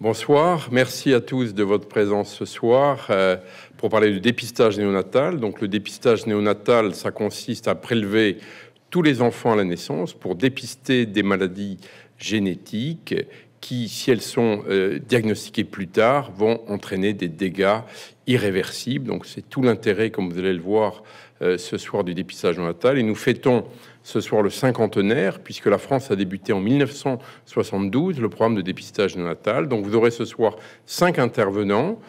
Bonsoir, merci à tous de votre présence ce soir euh, pour parler du dépistage néonatal. Donc le dépistage néonatal, ça consiste à prélever tous les enfants à la naissance pour dépister des maladies génétiques qui, si elles sont euh, diagnostiquées plus tard, vont entraîner des dégâts irréversibles. Donc c'est tout l'intérêt, comme vous allez le voir, euh, ce soir du dépistage natal. Et nous fêtons ce soir le cinquantenaire, puisque la France a débuté en 1972 le programme de dépistage natal. Donc vous aurez ce soir cinq intervenants.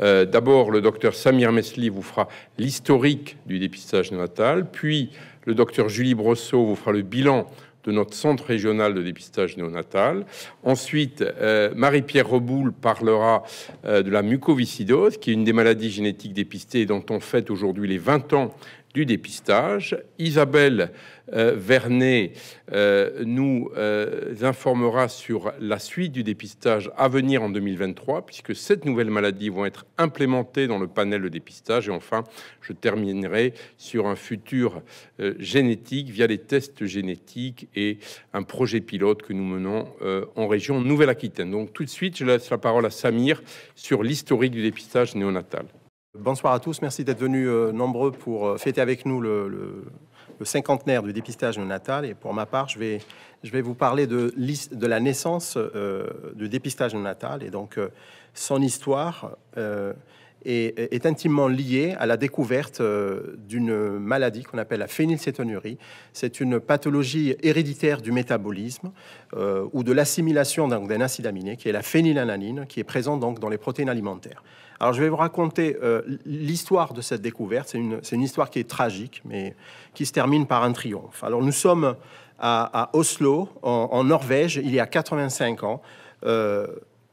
Euh, d'abord, le docteur Samir Mesli vous fera l'historique du dépistage natal, puis le docteur Julie Brosseau vous fera le bilan de notre centre régional de dépistage néonatal. Ensuite, euh, Marie-Pierre Reboul parlera de la mucoviscidose, qui est une des maladies génétiques dépistées dont on fête aujourd'hui les 20 ans du dépistage. Isabelle euh, Vernet euh, nous euh, informera sur la suite du dépistage à venir en 2023, puisque cette nouvelle maladie vont être implémentées dans le panel de dépistage. Et enfin, je terminerai sur un futur génétique via les tests génétiques et un projet pilote que nous menons en région Nouvelle-Aquitaine. Donc tout de suite, je laisse la parole à Samir sur l'historique du dépistage néonatal. Bonsoir à tous, merci d'être venus euh, nombreux pour euh, fêter avec nous le, cinquantenaire du dépistage natal. Et pour ma part, je vais, je vais vous parler de, de la naissance euh, du dépistage natal et donc son histoire est, intimement liée à la découverte euh, d'une maladie qu'on appelle la phénylcétonurie. C'est une pathologie héréditaire du métabolisme euh, ou de l'assimilation d'un acide aminé qui est la phénylalanine, qui est présente donc dans les protéines alimentaires. Alors je vais vous raconter euh, l'histoire de cette découverte. C'est une, une, histoire qui est tragique, mais qui se termine par un triomphe. Alors nous sommes à, Oslo, en, Norvège, il y a 85 ans.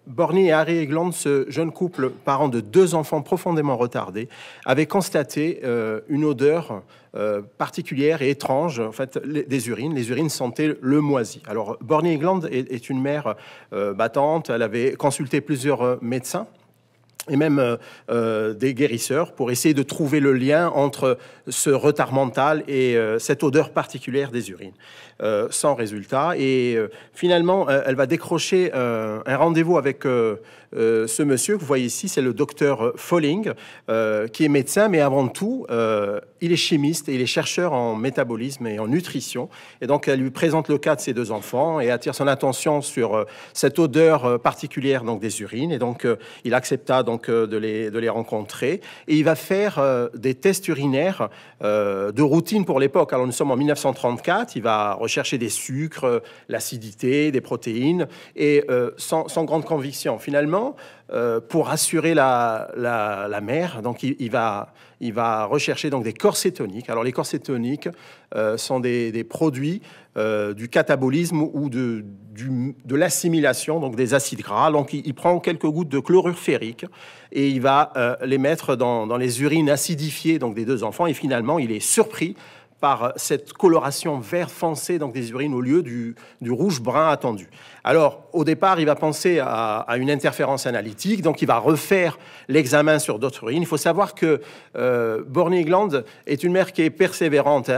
Borny et Harry Egland, ce jeune couple, parent de deux enfants profondément retardés, avaient constaté euh, une odeur euh, particulière et étrange des urines. Les urines sentaient le moisi. Alors, Borny et est, une mère euh, battante. Elle avait consulté plusieurs médecins et même des guérisseurs pour essayer de trouver le lien entre ce retard mental et cette odeur particulière des urines. Euh, sans résultat. Et euh, finalement, euh, elle va décrocher un rendez-vous avec ce monsieur que vous voyez ici, c'est le docteur Folling, qui est médecin, mais avant tout, il est chimiste et il est chercheur en métabolisme et en nutrition. Et donc, elle lui présente le cas de ses deux enfants et attire son attention sur cette odeur particulière donc, des urines. Et donc, il accepta donc, de, les, de les rencontrer. Et il va faire des tests urinaires de routine pour l'époque. Alors, nous sommes en 1934. Il va rechercher des sucres, euh, l'acidité, des protéines, et euh, sans, grande conviction. Finalement, euh, pour assurer la, mère, donc il, va, il va rechercher donc des corps cétoniques. Alors les corps cétoniques sont des, produits du catabolisme ou de, de l'assimilation, donc des acides gras. Donc il, prend quelques gouttes de chlorure ferrique et il va les mettre dans, les urines acidifiées donc des deux enfants, et finalement il est surpris par cette coloration vert foncé donc des urines au lieu du, rouge brun attendu. Alors au départ, il va penser à, une interférence analytique, donc il va refaire l'examen sur d'autres urines. Il faut savoir que euh, Bornigland est une mère qui est persévérante.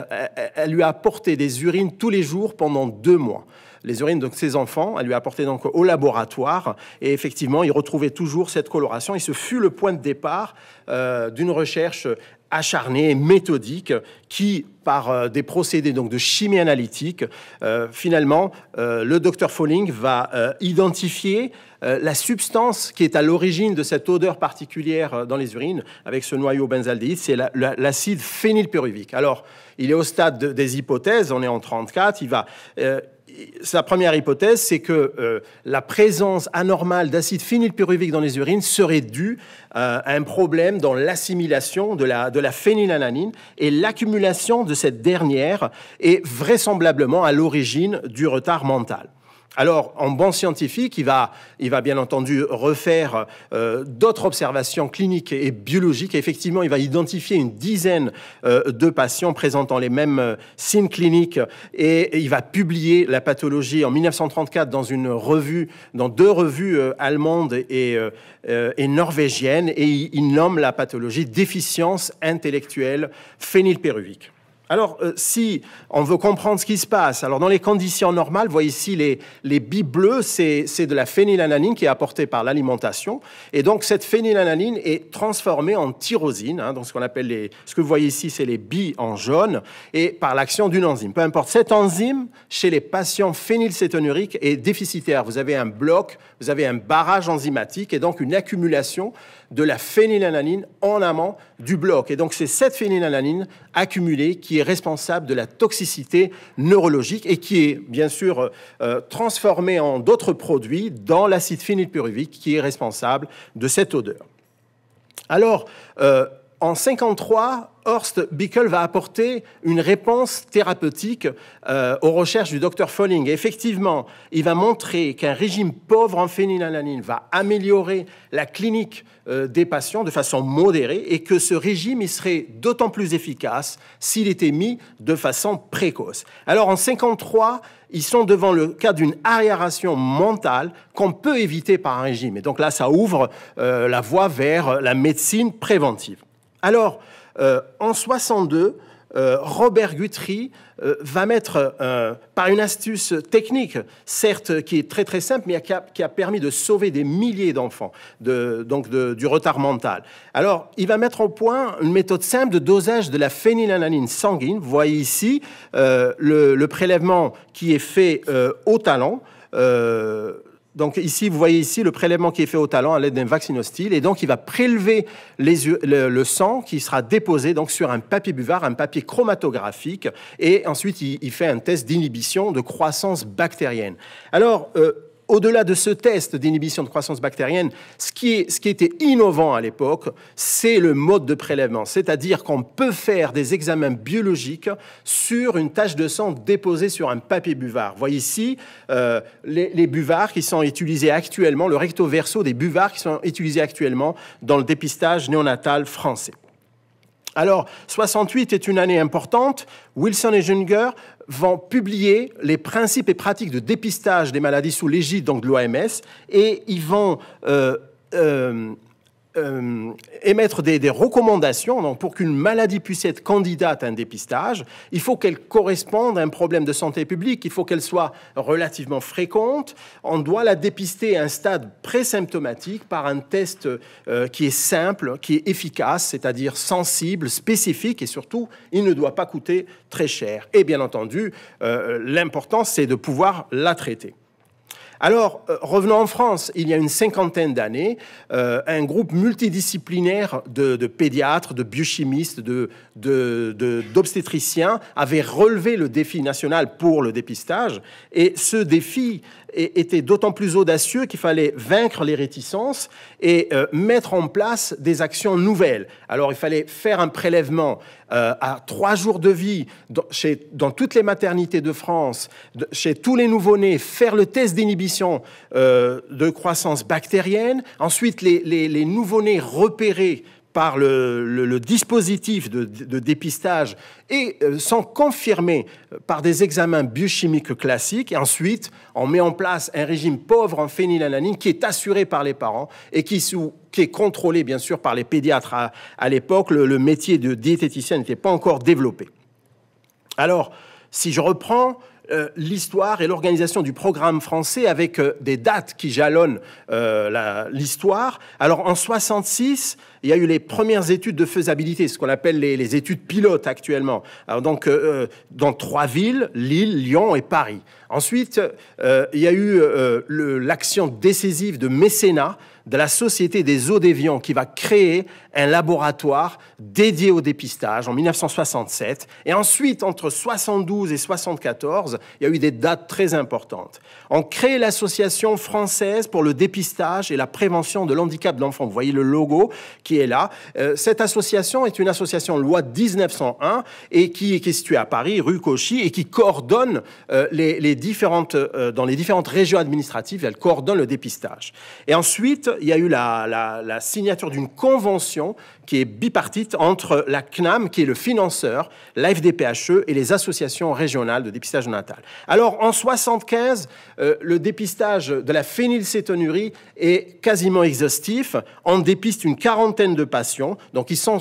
Elle, lui a apporté des urines tous les jours pendant deux mois les urines de ses enfants. Elle lui a apporté donc au laboratoire et effectivement, il retrouvait toujours cette coloration. Et ce fut le point de départ euh, d'une recherche Acharné, et méthodique qui, par euh, des procédés donc de chimie analytique, euh, finalement, euh, le docteur Folling va identifier la substance qui est à l'origine de cette odeur particulière dans les urines avec ce noyau benzaldéhyde, c'est l'acide la, Alors, il est au stade des hypothèses, on est en 34, il va sa première hypothèse, c'est que euh, la présence anormale d'acide phénylpyruvique dans les urines serait due euh, à un problème dans l'assimilation de la, de la et l'accumulation de cette dernière est vraisemblablement à l'origine du retard mental. Alors, en bon scientifique, il va, il va bien entendu refaire euh, d'autres observations cliniques et biologiques. effectivement, il va identifier une dizaine euh, de patients présentant les mêmes euh, signes cliniques et, il va publier la pathologie en 1934 dans une revue, dans deux revues allemandes et, norvégiennes. Et il, il, nomme la pathologie déficience intellectuelle phénylpéruvique. Alors, euh, si on veut comprendre ce qui se passe, alors dans les conditions normales, vous voyez ici les, les billes bleues, c'est de la phénylalanine qui est apportée par l'alimentation. Et donc, cette phénylalanine est transformée en tyrosine, hein, donc ce qu'on appelle les. Ce que vous voyez ici, c'est les billes en jaune, et par l'action d'une enzyme. Peu importe. Cette enzyme, chez les patients phénylcétonuriques, est déficitaire. Vous avez un bloc, vous avez un barrage enzymatique, et donc une accumulation de la phénylalanine en amont du bloc. Et donc, c'est cette phénylalanine accumulée qui responsable de la toxicité neurologique et qui est bien sûr euh, euh, transformé en d'autres produits dans l'acide phénylpyruvique qui est responsable de cette odeur. Alors, euh, en 53, Horst Bickel va apporter une réponse thérapeutique euh, aux recherches du docteur Folling. effectivement, il va montrer qu'un régime pauvre en phénylalanine va améliorer la clinique euh, des patients de façon modérée et que ce régime serait d'autant plus efficace s'il était mis de façon précoce. Alors en 53, ils sont devant le cas d'une arriération mentale qu'on peut éviter par un régime. Et donc là, ça ouvre euh, la voie vers la médecine préventive. Alors, euh, en 62, euh, Robert Guthrie euh, va mettre, par une astuce technique, certes qui est très très simple, mais qui a, permis de sauver des milliers d'enfants de, donc du retard mental. Alors, il va mettre au point une méthode simple de dosage de la phénylalanine sanguine. Vous voyez ici le, prélèvement qui est fait au talon. Donc ici, vous voyez ici le prélèvement qui est fait au talent à l'aide d'un vaccinostyle. Et donc, il va prélever le, sang qui sera déposé donc sur un papier buvard, un papier chromatographique. Et ensuite, il, fait un test d'inhibition de croissance bactérienne. Alors, euh, au-delà de ce test d'inhibition de croissance bactérienne, ce qui, était innovant à l'époque, c'est le mode de prélèvement. C'est-à-dire qu'on peut faire des examens biologiques sur une tache de sang déposée sur un papier buvard. voyez ici euh, les, buvards qui sont utilisés actuellement, le recto verso des buvards qui sont utilisés actuellement dans le dépistage néonatal français. Alors, 68 est une année importante. Wilson et Junger vont publier les principes et pratiques de dépistage des maladies sous l'égide de l'OMS et ils vont euh, euh, euh, émettre des, recommandations. Donc, pour qu'une maladie puisse être candidate à un dépistage, il faut qu'elle corresponde à un problème de santé publique, il faut qu'elle soit relativement fréquente. On doit la dépister à un stade présymptomatique par un test euh, qui est simple, qui est efficace, c'est-à-dire sensible, spécifique et surtout, il ne doit pas coûter très cher. Et bien entendu, euh, l'important, c'est de pouvoir la traiter. Alors, euh, revenons en France, il y a une cinquantaine d'années, euh, un groupe multidisciplinaire de, pédiatres, de biochimistes, d'obstétriciens avait relevé le défi national pour le dépistage. Et ce défi était d'autant plus audacieux qu'il fallait vaincre les réticences et euh, mettre en place des actions nouvelles. Alors il fallait faire un prélèvement euh, à trois jours de vie dans, toutes les maternités de France, chez tous les nouveau-nés, faire le test d'inhibition euh, de croissance bactérienne. Ensuite, les, les, les nouveau-nés repérés par le, dispositif de, dépistage et euh, sont confirmés euh, par des examens biochimiques classiques. ensuite, on met en place un régime pauvre en phénylalanine qui est assuré par les parents et qui, est contrôlé, bien sûr, par les pédiatres. À, l'époque, le, métier de diététicien n'était pas encore développé. Alors, si je reprends euh, l'histoire et l'organisation du programme français avec des dates qui jalonnent l'histoire. Alors en 66, il y a eu les premières études de faisabilité, ce qu'on appelle les, études pilotes actuellement. donc, euh, euh, dans trois villes, Lille, Lyon et Paris. Ensuite, euh, il y a eu l'action décisive de mécénat de la Société des eaux d'Évian qui va créer un laboratoire dédié au dépistage en 1967. Et ensuite, entre 72 et 74, il y a eu des dates très importantes. On crée l'association française pour le dépistage et la prévention de l'handicap de l'enfant. Vous voyez le logo qui est là. Euh, cette association est une association loi 1901 et qui, est située à Paris, rue Cauchy, et qui coordonne euh, les, différentes, euh, dans les différentes régions administratives, elle coordonne le dépistage. Et ensuite, il y a eu la, la signature d'une convention qui est bipartite entre la CNAM, qui est le financeur, la FDPHE et les associations régionales de dépistage natal. Alors, en 1975, euh, le dépistage de la phénylcétonurie est quasiment exhaustif. On dépiste une quarantaine de patients, donc ils sont,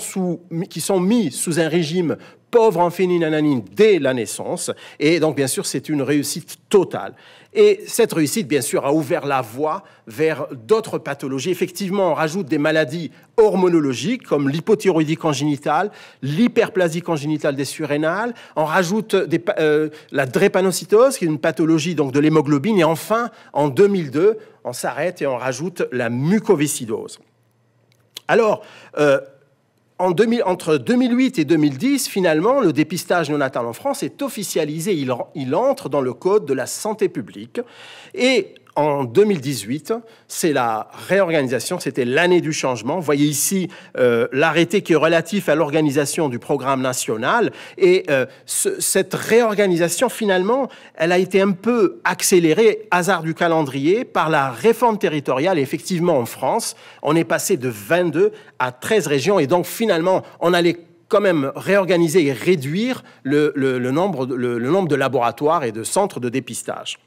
qui sont mis sous un régime pauvre en phénylananine dès la naissance. Et donc, bien sûr, c'est une réussite totale. Et cette réussite, bien sûr, a ouvert la voie vers d'autres pathologies. Effectivement, on rajoute des maladies hormonologiques comme l'hypothyroïdie congénitale, l'hyperplasie congénitale des surrénales. On rajoute euh, la drépanocytose, qui est une pathologie donc de l'hémoglobine. Et enfin, en 2002, on s'arrête et on rajoute la mucoviscidose. Alors, euh, entre 2008 et 2010, finalement, le dépistage néonatal en France est officialisé. Il, il entre dans le code de la santé publique. Et en 2018, c'est la réorganisation, c'était l'année du changement. Vous voyez ici euh, l'arrêté qui est relatif à l'organisation du programme national. Et euh, cette réorganisation, finalement, elle a été un peu accélérée, hasard du calendrier, par la réforme territoriale. effectivement, en France, on est passé de 22 à 13 régions. Et donc, finalement, on allait quand même réorganiser et réduire le nombre de laboratoires et de centres de dépistage.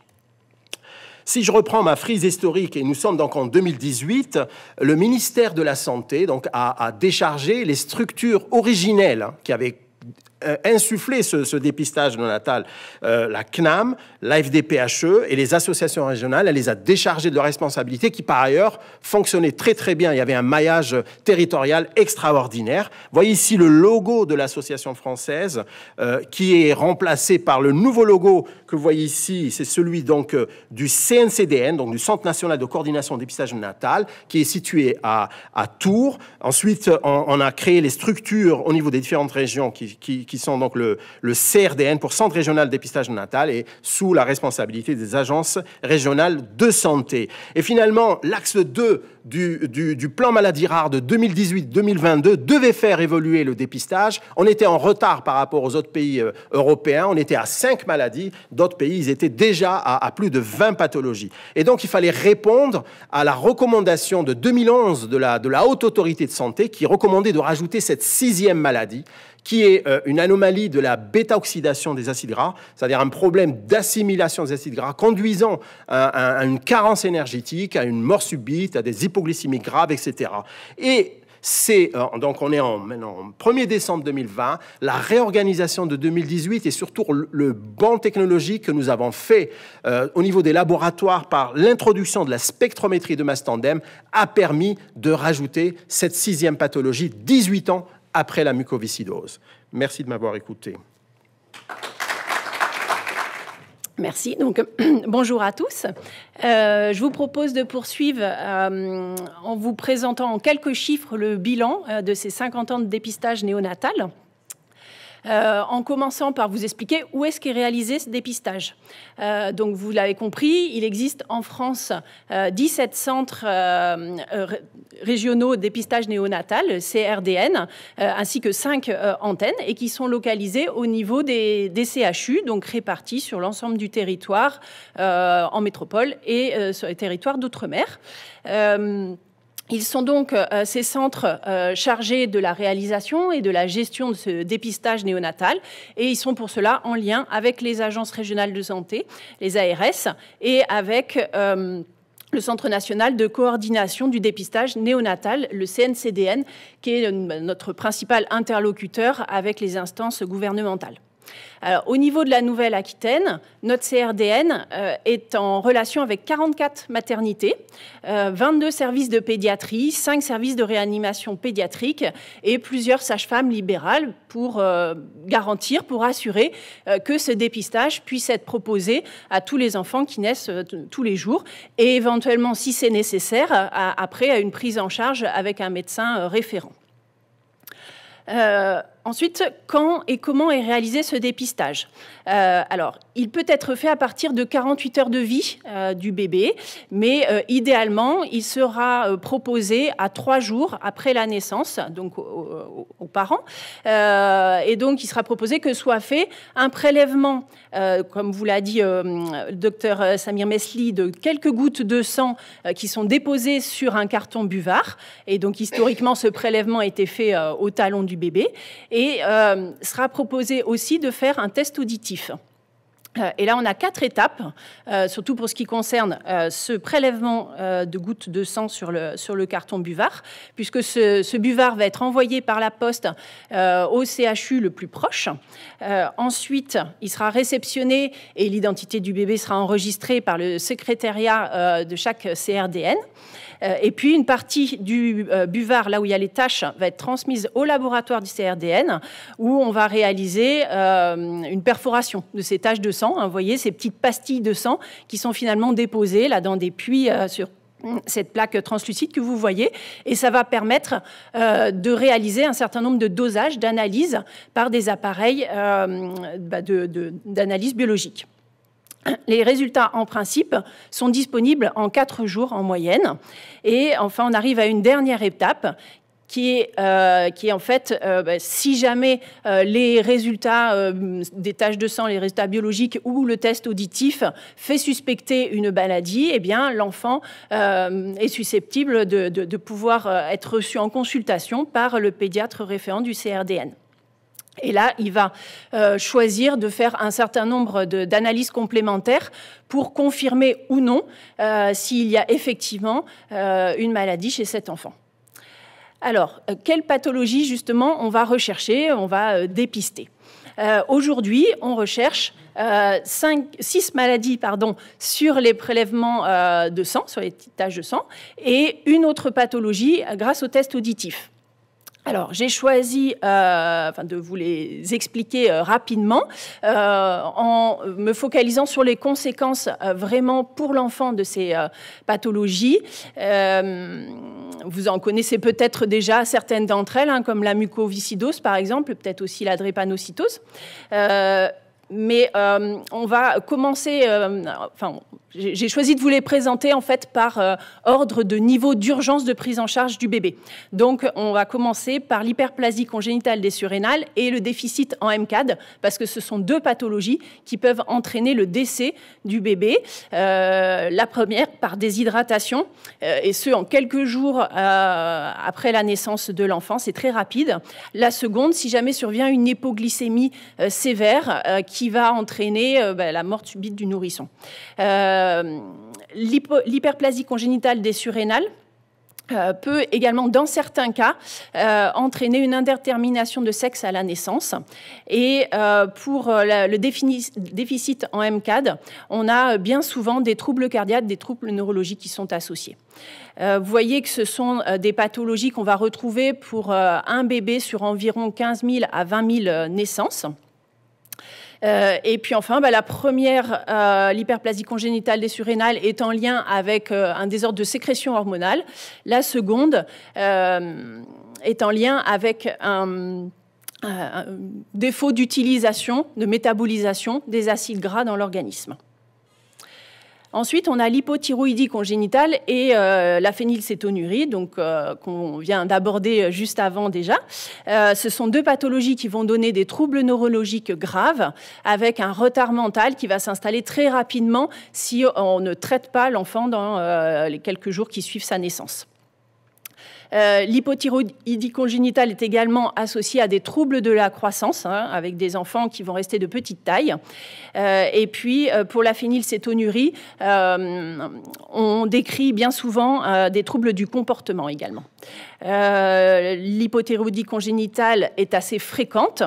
Si je reprends ma frise historique, et nous sommes donc en 2018, le ministère de la Santé donc, a, a déchargé les structures originelles hein, qui avaient euh, insuffler ce, dépistage non natal euh, la CNAM, la e et les associations régionales, elle les a déchargées de leurs responsabilités qui, par ailleurs, fonctionnaient très très bien. Il y avait un maillage territorial extraordinaire. Voyez ici le logo de l'association française euh, qui est remplacé par le nouveau logo que vous voyez ici. C'est celui donc du CNCDN, donc du Centre national de coordination du dépistage natal, qui est situé à, à Tours. Ensuite, on, a créé les structures au niveau des différentes régions qui qui sont donc le, CRDN pour Centre régional de dépistage natal et sous la responsabilité des agences régionales de santé. Et finalement, l'axe 2 du, plan maladie rare de 2018-2022 devait faire évoluer le dépistage. On était en retard par rapport aux autres pays euh, européens. On était à 5 maladies. D'autres pays, étaient déjà à, plus de 20 pathologies. Et donc, il fallait répondre à la recommandation de 2011 de la, de la Haute Autorité de Santé qui recommandait de rajouter cette sixième maladie qui est euh, une anomalie de la bêta-oxydation des acides gras, c'est-à-dire un problème d'assimilation des acides gras conduisant à, une carence énergétique, à une mort subite, à des hypoglycémies graves, etc. Et c'est, euh, donc on est en, 1er décembre 2020, la réorganisation de 2018 et surtout le, banc technologique que nous avons fait euh, au niveau des laboratoires par l'introduction de la spectrométrie de masse tandem a permis de rajouter cette sixième pathologie 18 ans après la mucoviscidose. Merci de m'avoir écouté. Merci. bonjour à tous. Euh, je vous propose de poursuivre euh, en vous présentant en quelques chiffres le bilan euh, de ces 50 ans de dépistage néonatal. Euh, en commençant par vous expliquer où est-ce qu'est réalisé ce dépistage. Euh, donc vous l'avez compris, il existe en France 17 euh, centres régionaux de dépistage néonatal, CRDN, ainsi que 5 antennes, et qui sont localisés au niveau des, des CHU, donc répartis sur l'ensemble du territoire en métropole et sur les territoires d'outre-mer. Ils sont donc euh, ces centres euh, chargés de la réalisation et de la gestion de ce dépistage néonatal et ils sont pour cela en lien avec les agences régionales de santé, les ARS et avec euh, le Centre national de coordination du dépistage néonatal, le CNCDN, qui est notre principal interlocuteur avec les instances gouvernementales au niveau de la Nouvelle-Aquitaine, notre CRDN euh, est en relation avec 44 maternités, 22 euh, services de pédiatrie, 5 services de réanimation pédiatrique et plusieurs sages-femmes libérales pour euh, garantir, pour assurer que ce dépistage puisse être proposé à tous les enfants qui naissent tous les jours et éventuellement, si c'est nécessaire, après à une prise en charge avec un médecin référent ensuite, quand et comment est réalisé ce dépistage euh, Alors, il peut être fait à partir de 48 heures de vie euh, du bébé, mais euh, idéalement, il sera proposé à trois jours après la naissance, donc aux, aux parents. et donc, il sera proposé que soit fait un prélèvement, comme vous l'a dit le docteur Samir Mesli, de quelques gouttes de sang qui sont déposées sur un carton buvard. Et donc, historiquement, ce prélèvement a été fait au talon du bébé. Et euh, sera proposé aussi de faire un test auditif. Euh, et là, on a quatre étapes, euh, surtout pour ce qui concerne ce prélèvement de gouttes de sang sur le, carton buvard, puisque ce, ce buvard va être envoyé par la poste au CHU le plus proche. ensuite, il sera réceptionné et l'identité du bébé sera enregistrée par le secrétariat de chaque CRDN. Euh, et puis une partie du euh, buvard, là où il y a les tâches, va être transmise au laboratoire du CRDN, où on va réaliser euh, une perforation de ces tâches de sang. Hein. Vous voyez ces petites pastilles de sang qui sont finalement déposées là dans des puits sur hmm, cette plaque translucide que vous voyez, et ça va permettre de réaliser un certain nombre de dosages d'analyses par des appareils bah, d'analyse biologique. Les résultats, en principe, sont disponibles en quatre jours en moyenne. Et enfin, on arrive à une dernière étape qui est, euh, en fait, euh, bah, si jamais euh, les résultats des tâches de sang, les résultats biologiques ou le test auditif fait suspecter une maladie, eh bien, l'enfant est susceptible de pouvoir être reçu en consultation par le pédiatre référent du CRDN. Et là, il va euh, choisir de faire un certain nombre d'analyses complémentaires pour confirmer ou non euh, s'il y a effectivement euh, une maladie chez cet enfant. Alors, quelle pathologie justement on va rechercher, on va dépister Aujourd'hui, on recherche six maladies pardon, sur les prélèvements de sang, sur les tâches de sang, et une autre pathologie grâce aux tests auditifs alors, j'ai choisi euh, de vous les expliquer euh, rapidement euh, en me focalisant sur les conséquences vraiment pour l'enfant de ces pathologies. vous en connaissez peut-être déjà certaines d'entre elles, hein, comme la mucoviscidose par exemple, peut-être aussi la drépanocytose mais on va commencer, enfin, j'ai choisi de vous les présenter en fait par euh, ordre de niveau d'urgence de prise en charge du bébé. Donc on va commencer par l'hyperplasie congénitale des surrénales et le déficit en MCAD parce que ce sont deux pathologies qui peuvent entraîner le décès du bébé. Euh, la première par déshydratation euh, et ce en quelques jours après la naissance de l'enfant, c'est très rapide. La seconde, si jamais survient une hypoglycémie sévère qui va entraîner bah, la mort subite du nourrisson. Euh, euh, l'hyperplasie congénitale des surrénales euh, peut également, dans certains cas, euh, entraîner une indétermination de sexe à la naissance. Et pour le déficit en MCAD, on a bien souvent des troubles cardiaques, des troubles neurologiques qui sont associés. vous voyez que ce sont des pathologies qu'on va retrouver pour un bébé sur environ 15 000 à 20 000 naissances. Euh, et puis enfin, bah, la première, euh, l'hyperplasie congénitale des surrénales, est en lien avec euh, un désordre de sécrétion hormonale. La seconde est en lien avec un défaut d'utilisation, de métabolisation des acides gras dans l'organisme. Ensuite, on a l'hypothyroïdie congénitale et euh, la phénylcétonurie, donc euh, qu'on vient d'aborder euh, juste avant déjà. ce sont deux pathologies qui vont donner des troubles neurologiques graves, avec un retard mental qui va s'installer très rapidement si on ne traite pas l'enfant dans les quelques jours qui suivent sa naissance. Euh, L'hypothyroïdie congénitale est également associée à des troubles de la croissance, hein, avec des enfants qui vont rester de petite taille. Euh, et puis, euh, pour la phénylcétonurie, euh, on décrit bien souvent des troubles du comportement également. L'hypothyroïdie congénitale est assez fréquente,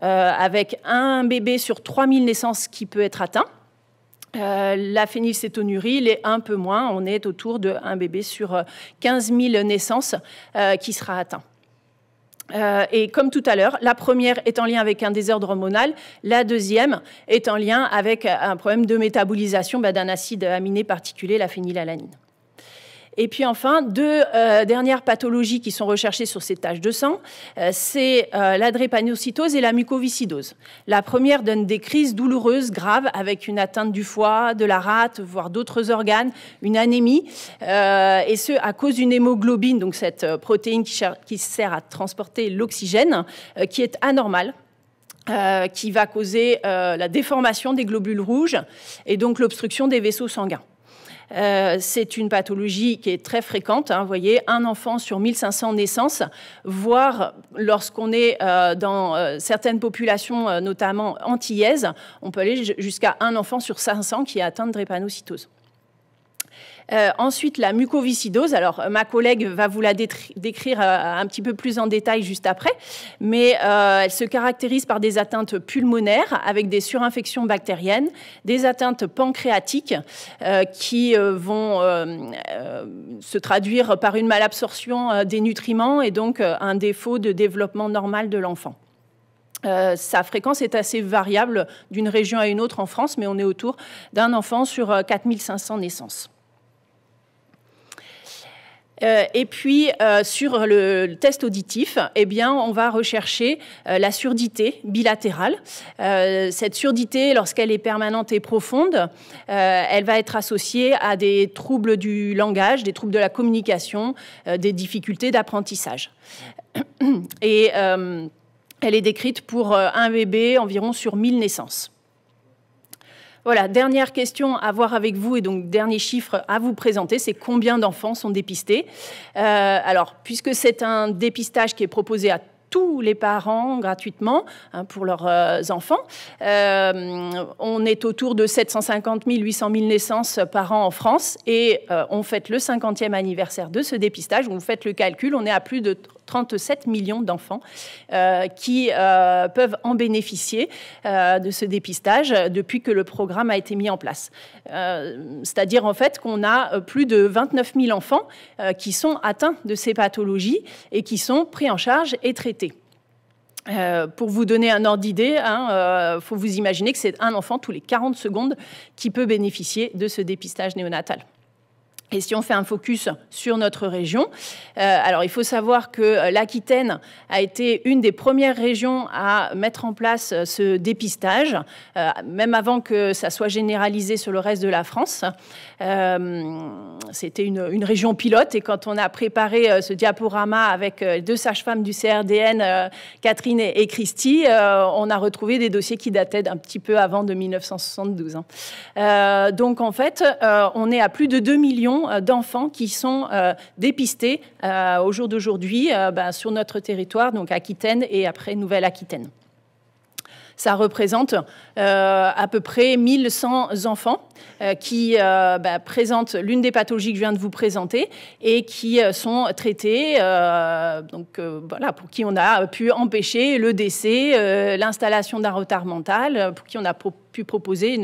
avec un bébé sur 3000 naissances qui peut être atteint. Euh, la phénylcétonurie, est un peu moins, on est autour de un bébé sur 15 euh, 000 naissances euh, qui sera atteint. et comme tout à l'heure, la première est en lien avec un désordre hormonal, la deuxième est en lien avec un problème de métabolisation bah, d'un acide aminé particulier, la phénylalanine. Et puis enfin, deux euh, dernières pathologies qui sont recherchées sur ces taches de sang, euh, c'est euh, et la mucoviscidose. La première donne des crises douloureuses graves avec une atteinte du foie, de la rate, voire d'autres organes, une anémie, euh, et ce à cause d'une hémoglobine, donc cette protéine qui, sert à transporter l'oxygène, qui est anormale qui va causer la déformation des globules rouges et donc l'obstruction des vaisseaux sanguins. Euh, c'est une pathologie qui est très fréquente. Hein, vous voyez, un enfant sur 1500 naissances, voire lorsqu'on est euh, dans euh, certaines populations, notamment antillaises, on peut aller jusqu'à un enfant sur 500 qui est atteint de drépanocytose. Euh, ensuite, la mucoviscidose. Alors, ma collègue va vous la décrire euh, un petit peu plus en détail juste après, mais euh, elle se caractérise par des atteintes pulmonaires avec des surinfections bactériennes, des atteintes pancréatiques qui vont se traduire par une malabsorption des nutriments et donc un défaut de développement normal de l'enfant. sa fréquence est assez variable d'une région à une autre en France, mais on est autour d'un enfant sur 4500 naissances. Euh, et puis euh, sur le, test auditif, eh on va rechercher euh, la surdité bilatérale. cette surdité, lorsqu'elle est permanente et profonde, elle va être associée à des troubles du langage, des troubles de la communication, des difficultés d'apprentissage. Et elle est décrite pour un bébé environ sur 1000 naissances. Voilà, dernière question à voir avec vous et donc dernier chiffre à vous présenter, c'est combien d'enfants sont dépistés euh, Alors, puisque c'est un dépistage qui est proposé à tous les parents gratuitement hein, pour leurs euh, enfants. Euh, on est autour de 750 000, 800 000 naissances par an en France et on fête le 50e anniversaire de ce dépistage. Vous faites le calcul, on est à plus de 37 millions d'enfants euh, qui euh, peuvent en bénéficier euh, de ce dépistage depuis que le programme a été mis en place. C'est-à-dire en fait qu'on a plus de 29 000 enfants qui sont atteints de ces pathologies et qui sont pris en charge et traités. pour vous donner un ordre d'idée, il hein, faut vous imaginer que c'est un enfant tous les 40 secondes qui peut bénéficier de ce dépistage néonatal. Et si on fait un focus sur notre région, euh, alors il faut savoir que euh, l'Aquitaine a été une des premières régions à mettre en place euh, ce dépistage, même avant que ça soit généralisé sur le reste de la France. C'était une, région pilote et quand on a préparé ce diaporama avec deux sages-femmes du CRDN, Catherine et, Christy, on a retrouvé des dossiers qui dataient d'un petit peu avant de 1972. Hein. donc en fait, on est à plus de 2 millions euh, d'enfants qui sont euh, dépistés euh, au jour d'aujourd'hui ben, sur notre territoire, donc Aquitaine et après Nouvelle-Aquitaine. Ça représente euh, à peu près 1100 enfants euh, qui euh, bah, présentent l'une des pathologies que je viens de vous présenter et qui sont traités, donc voilà, pour qui on a pu empêcher le décès, l'installation d'un retard mental, pour qui on a pu proposer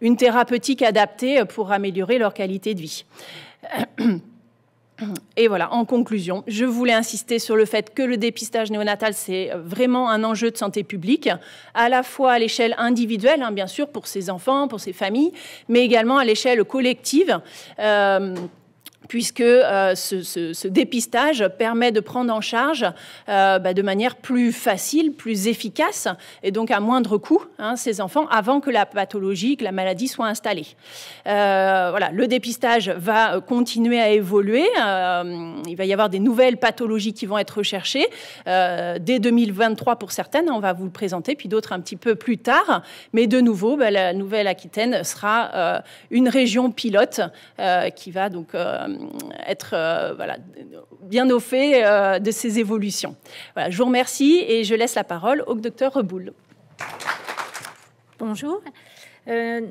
une thérapeutique adaptée pour améliorer leur qualité de vie. Et voilà, en conclusion, je voulais insister sur le fait que le dépistage néonatal, c'est vraiment un enjeu de santé publique, à la fois à l'échelle individuelle, hein, bien sûr, pour ses enfants, pour ses familles, mais également à l'échelle collective. Euh, puisque euh, ce, dépistage permet de prendre en charge euh, bah, de manière plus facile, plus efficace, et donc à moindre coût, hein, ces enfants, avant que la pathologie, que la maladie soit installée. Euh, voilà, le dépistage va continuer à évoluer. il va y avoir des nouvelles pathologies qui vont être recherchées dès 2023 pour certaines, on va vous le présenter, puis d'autres un petit peu plus tard. Mais de nouveau, bah, la Nouvelle-Aquitaine sera une région pilote qui va donc euh, être euh, bien au fait euh, de ces évolutions. Voilà, je vous remercie et je laisse la parole au docteur Reboul. Bonjour.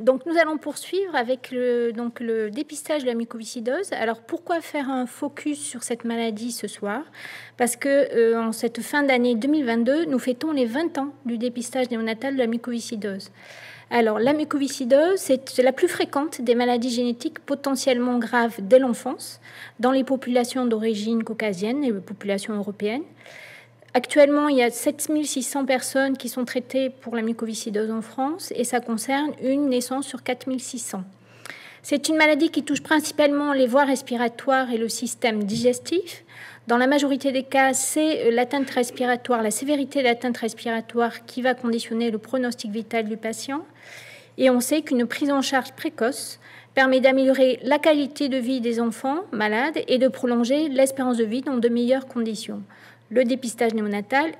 donc nous allons poursuivre avec le, donc le dépistage de la mucoviscidose. Alors pourquoi faire un focus sur cette maladie ce soir Parce que en cette fin d'année 2022, nous fêtons les 20 ans du dépistage néonatal de la mucoviscidose. Alors, la mucoviscidose, c'est la plus fréquente des maladies génétiques potentiellement graves dès l'enfance dans les populations d'origine caucasienne et les populations européennes. Actuellement, il y a 7600 personnes qui sont traitées pour la mucoviscidose en France et ça concerne une naissance sur 4600. C'est une maladie qui touche principalement les voies respiratoires et le système digestif. Dans la majorité des cas, c'est euh, l'atteinte respiratoire, la sévérité de l'atteinte respiratoire qui va conditionner le pronostic vital du patient. Et on sait qu'une prise en charge précoce permet d'améliorer la qualité de vie des enfants malades et de prolonger l'espérance de vie dans de meilleures conditions. Le dépistage néonatal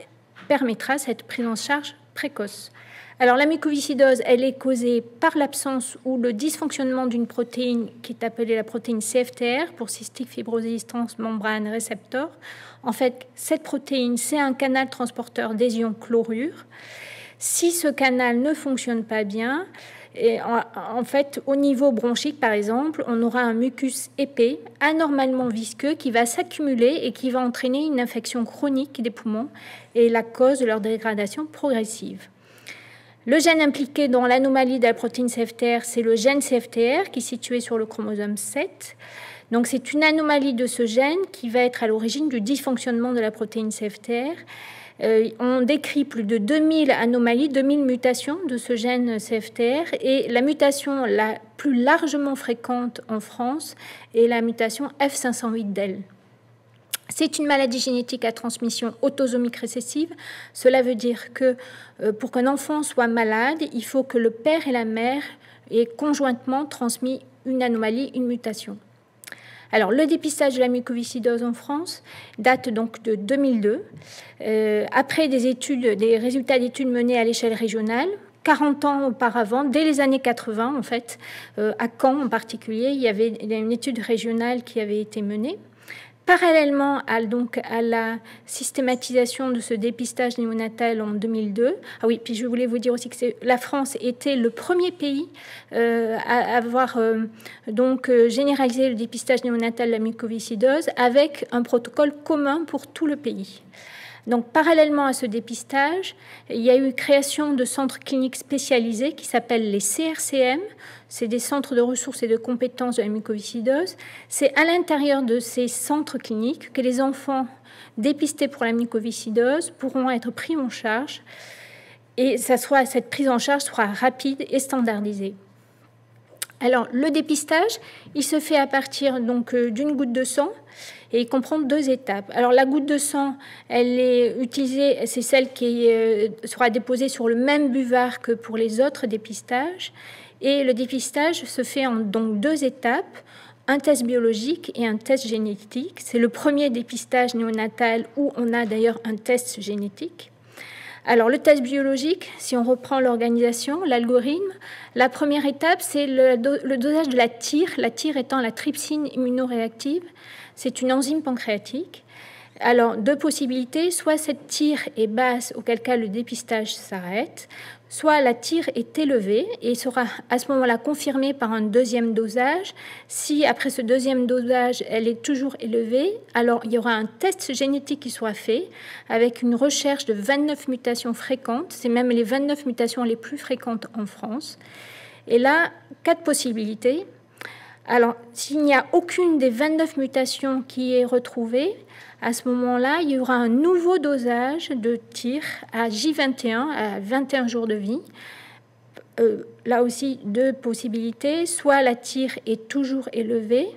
permettra cette prise en charge précoce. Alors la mucoviscidose, elle est causée par l'absence ou le dysfonctionnement d'une protéine qui est appelée la protéine CFTR pour cystique, fibrosis transmembrane réceptor. En fait, cette protéine, c'est un canal transporteur des ions chlorure. Si ce canal ne fonctionne pas bien, et en, fait, au niveau bronchique, par exemple, on aura un mucus épais, anormalement visqueux, qui va s'accumuler et qui va entraîner une infection chronique des poumons et la cause de leur dégradation progressive. Le gène impliqué dans l'anomalie de la protéine CFTR, c'est le gène CFTR qui est situé sur le chromosome 7. Donc c'est une anomalie de ce gène qui va être à l'origine du dysfonctionnement de la protéine CFTR. Euh, on décrit plus de 2000 anomalies, 2000 mutations de ce gène CFTR et la mutation la plus largement fréquente en France est la mutation F508 del c'est une maladie génétique à transmission autosomique récessive. Cela veut dire que euh, pour qu'un enfant soit malade, il faut que le père et la mère aient conjointement transmis une anomalie, une mutation. Alors, le dépistage de la mucoviscidose en France date donc de 2002. Euh, après des études, des résultats d'études menées à l'échelle régionale, 40 ans auparavant, dès les années 80 en fait, euh, à Caen en particulier, il y avait une étude régionale qui avait été menée. Parallèlement à, donc, à la systématisation de ce dépistage néonatal en 2002, ah oui, puis je voulais vous dire aussi que la France était le premier pays euh, à avoir euh, donc euh, généralisé le dépistage néonatal de la mucoviscidose avec un protocole commun pour tout le pays. Donc, parallèlement à ce dépistage, il y a eu création de centres cliniques spécialisés qui s'appellent les CRCM. C'est des centres de ressources et de compétences de la mycoviscidose. C'est à l'intérieur de ces centres cliniques que les enfants dépistés pour la mycoviscidose pourront être pris en charge et ça cette prise en charge sera rapide et standardisée. Alors, le dépistage, il se fait à partir donc euh, d'une goutte de sang et il comprend deux étapes. Alors, la goutte de sang, elle est utilisée, c'est celle qui euh, sera déposée sur le même buvard que pour les autres dépistages. Et le dépistage se fait en donc deux étapes un test biologique et un test génétique. C'est le premier dépistage néonatal où on a d'ailleurs un test génétique. Alors le test biologique, si on reprend l'organisation, l'algorithme, la première étape, c'est le, dosage de la tire, la tire étant la trypsine immunoréactive. C'est une enzyme pancréatique. Alors, deux possibilités, soit cette tire est basse, auquel cas le dépistage s'arrête, soit la tire est élevée et sera à ce moment-là confirmée par un deuxième dosage. Si après ce deuxième dosage, elle est toujours élevée, alors il y aura un test génétique qui sera fait avec une recherche de 29 mutations fréquentes, c'est même les 29 mutations les plus fréquentes en France. Et là, quatre possibilités. Alors, s'il n'y a aucune des 29 mutations qui est retrouvée, à ce moment-là, il y aura un nouveau dosage de tir à J21, à 21 jours de vie. Euh, là aussi, deux possibilités. Soit la tire est toujours élevée,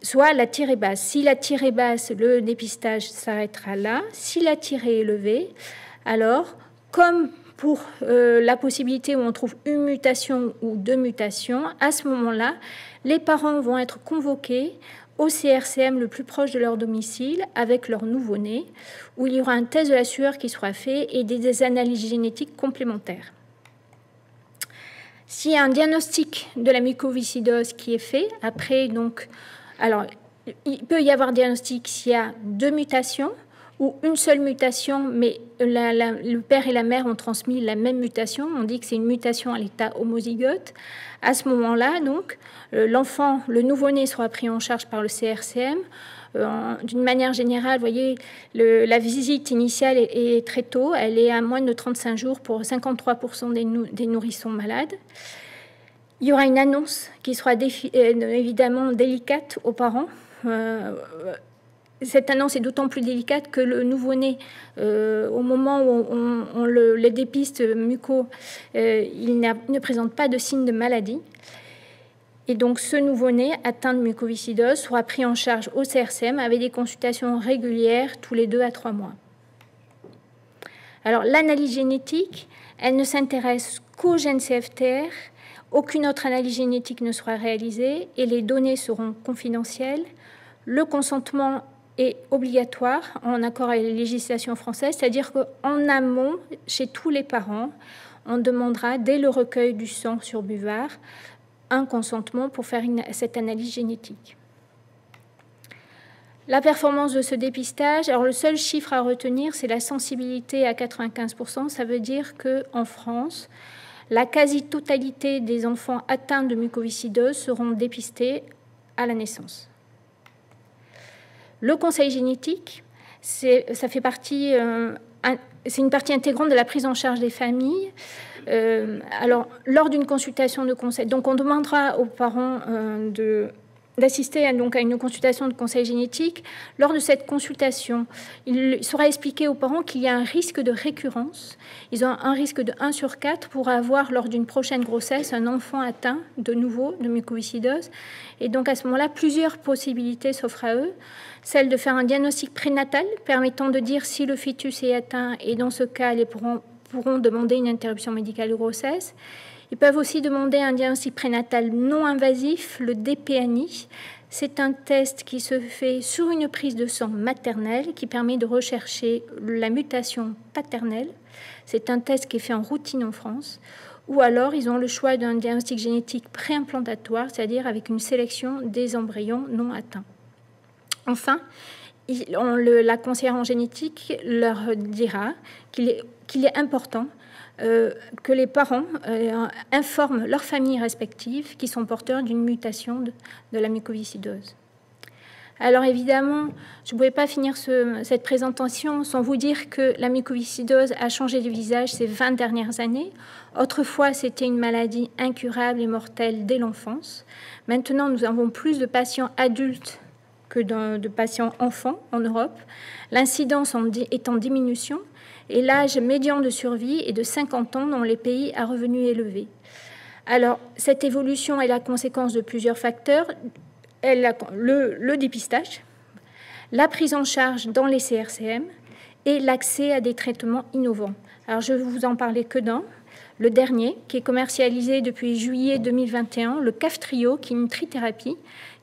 soit la tire est basse. Si la tire est basse, le dépistage s'arrêtera là. Si la tir est élevée, alors, comme pour euh, la possibilité où on trouve une mutation ou deux mutations, à ce moment-là, les parents vont être convoqués au CRCM le plus proche de leur domicile avec leur nouveau-né, où il y aura un test de la sueur qui sera fait et des analyses génétiques complémentaires. S'il y a un diagnostic de la mucoviscidose qui est fait, après, donc, alors, il peut y avoir diagnostic s'il y a deux mutations, ou une seule mutation, mais le père et la mère ont transmis la même mutation. On dit que c'est une mutation à l'état homozygote. À ce moment-là, donc, euh, l'enfant, le nouveau-né sera pris en charge par le CRCM. Euh, d'une manière générale, voyez, la visite initiale est, très tôt. Elle est à moins de 35 jours pour 53% des, des nourrissons malades. Il y aura une annonce qui sera euh, évidemment délicate aux parents. Cette annonce est d'autant plus délicate que le nouveau-né, euh, au moment où on, le, dépiste muco, euh, il ne présente pas de signes de maladie. Et donc, ce nouveau-né atteint de mucoviscidose sera pris en charge au CRCM avec des consultations régulières tous les deux à trois mois. Alors, l'analyse génétique, elle ne s'intéresse qu'au gène CFTR. Aucune autre analyse génétique ne sera réalisée et les données seront confidentielles. Le consentement est obligatoire en accord avec la législation française, c'est-à-dire qu'en amont, chez tous les parents, on demandera dès le recueil du sang sur buvard un consentement pour faire cette analyse génétique. La performance de ce dépistage, alors le seul chiffre à retenir, c'est la sensibilité à 95%. Ça veut dire qu'en France, la quasi-totalité des enfants atteints de mucoviscidose seront dépistés à la naissance. Le conseil génétique, ça fait partie, euh, c'est une partie intégrante de la prise en charge des familles. Euh, alors, lors d'une consultation de conseil, donc on demandera aux parents euh, de d'assister donc à une consultation de conseil génétique. Lors de cette consultation, il sera expliqué aux parents qu'il y a un risque de récurrence. Ils ont un risque de 1 sur 4 pour avoir lors d'une prochaine grossesse un enfant atteint de nouveau de mucoviscidose. Et donc à ce moment-là, plusieurs possibilités s'offrent à eux. Celle de faire un diagnostic prénatal permettant de dire si le fœtus est atteint et dans ce cas, ils parents pourront demander une interruption médicale de grossesse. Ils peuvent aussi demander un diagnostic prénatal non invasif, le DPNI. C'est un test qui se fait sur une prise de sang maternelle qui permet de rechercher la mutation paternelle. C'est un test qui est fait en routine en France. Ou alors, ils ont le choix d'un diagnostic génétique préimplantatoire, c'est-à-dire avec une sélection des embryons non atteints. Enfin, la conseillère en génétique leur dira qu'il est, est important euh, que les parents euh, informent leurs familles respectives qui sont porteurs d'une mutation de, la mucoviscidose. Alors évidemment, je ne pouvais pas finir cette présentation sans vous dire que la mycoviscidose a changé de visage ces 20 dernières années. Autrefois, c'était une maladie incurable et mortelle dès l'enfance. Maintenant, nous avons plus de patients adultes que de, patients enfants en Europe, l'incidence est en diminution et l'âge médian de survie est de 50 ans dans les pays à revenus élevés. Alors, cette évolution est la conséquence de plusieurs facteurs. le, dépistage, la prise en charge dans les CRCM et l'accès à des traitements innovants. Alors, je vais vous en parler que d'un. Le dernier, qui est commercialisé depuis juillet 2021, le CAF-TRIO, qui est une trithérapie,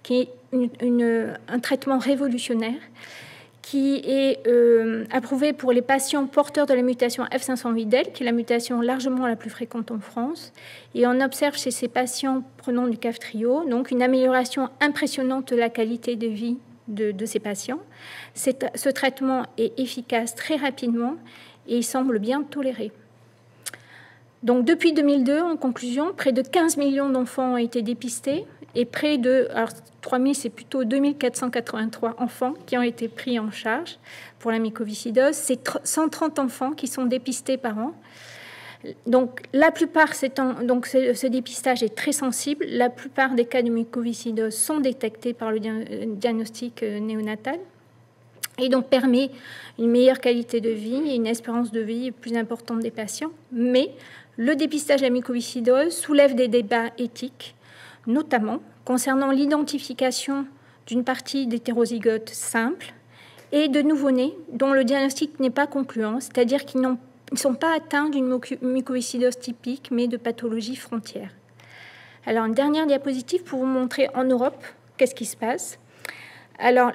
qui est un traitement révolutionnaire qui est euh, approuvé pour les patients porteurs de la mutation F508del, qui est la mutation largement la plus fréquente en France. Et on observe chez ces patients prenant du CAF-TRIO donc une amélioration impressionnante de la qualité de vie de, de ces patients. ce traitement est efficace très rapidement et il semble bien toléré. Donc depuis 2002, en conclusion, près de 15 millions d'enfants ont été dépistés et près de, alors 3000 c'est plutôt 2 483 enfants qui ont été pris en charge pour la mycoviscidose. C'est 130 enfants qui sont dépistés par an. Donc la plupart, c'est donc ce, dépistage est très sensible. La plupart des cas de mycoviscidose sont détectés par le diagnostic euh, néonatal et donc permet une meilleure qualité de vie et une espérance de vie plus importante des patients. Mais le dépistage de la soulève des débats éthiques, notamment concernant l'identification d'une partie d'hétérozygotes simples et de nouveau-nés dont le diagnostic n'est pas concluant, c'est-à-dire qu'ils ne sont pas atteints d'une mycoviscidose typique, mais de pathologie frontière. Alors, une dernière diapositive pour vous montrer en Europe qu'est-ce qui se passe. Alors,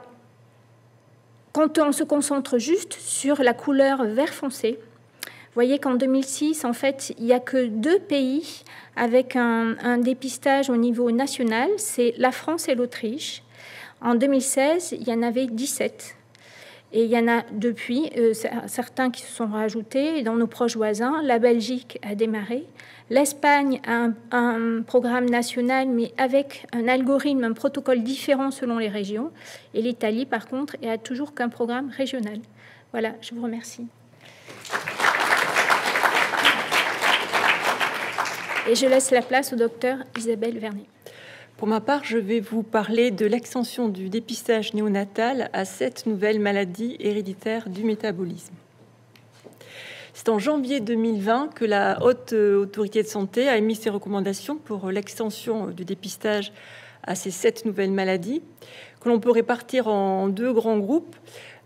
quand on se concentre juste sur la couleur vert foncé, vous voyez qu'en 2006, en fait, il n'y a que deux pays avec un, un dépistage au niveau national, c'est la France et l'Autriche. En 2016, il y en avait 17. Et il y en a depuis euh, certains qui se sont rajoutés. dans nos proches voisins, la Belgique a démarré. L'Espagne a un, programme national, mais avec un algorithme, un protocole différent selon les régions. Et l'Italie, par contre, a toujours qu'un programme régional. Voilà, je vous remercie. Et je laisse la place au docteur Isabelle Vernet. Pour ma part, je vais vous parler de l'extension du dépistage néonatal à sept nouvelles maladies héréditaires du métabolisme. C'est en janvier 2020 que la Haute Autorité de Santé a émis ses recommandations pour l'extension du dépistage à ces sept nouvelles maladies, que l'on peut répartir en deux grands groupes.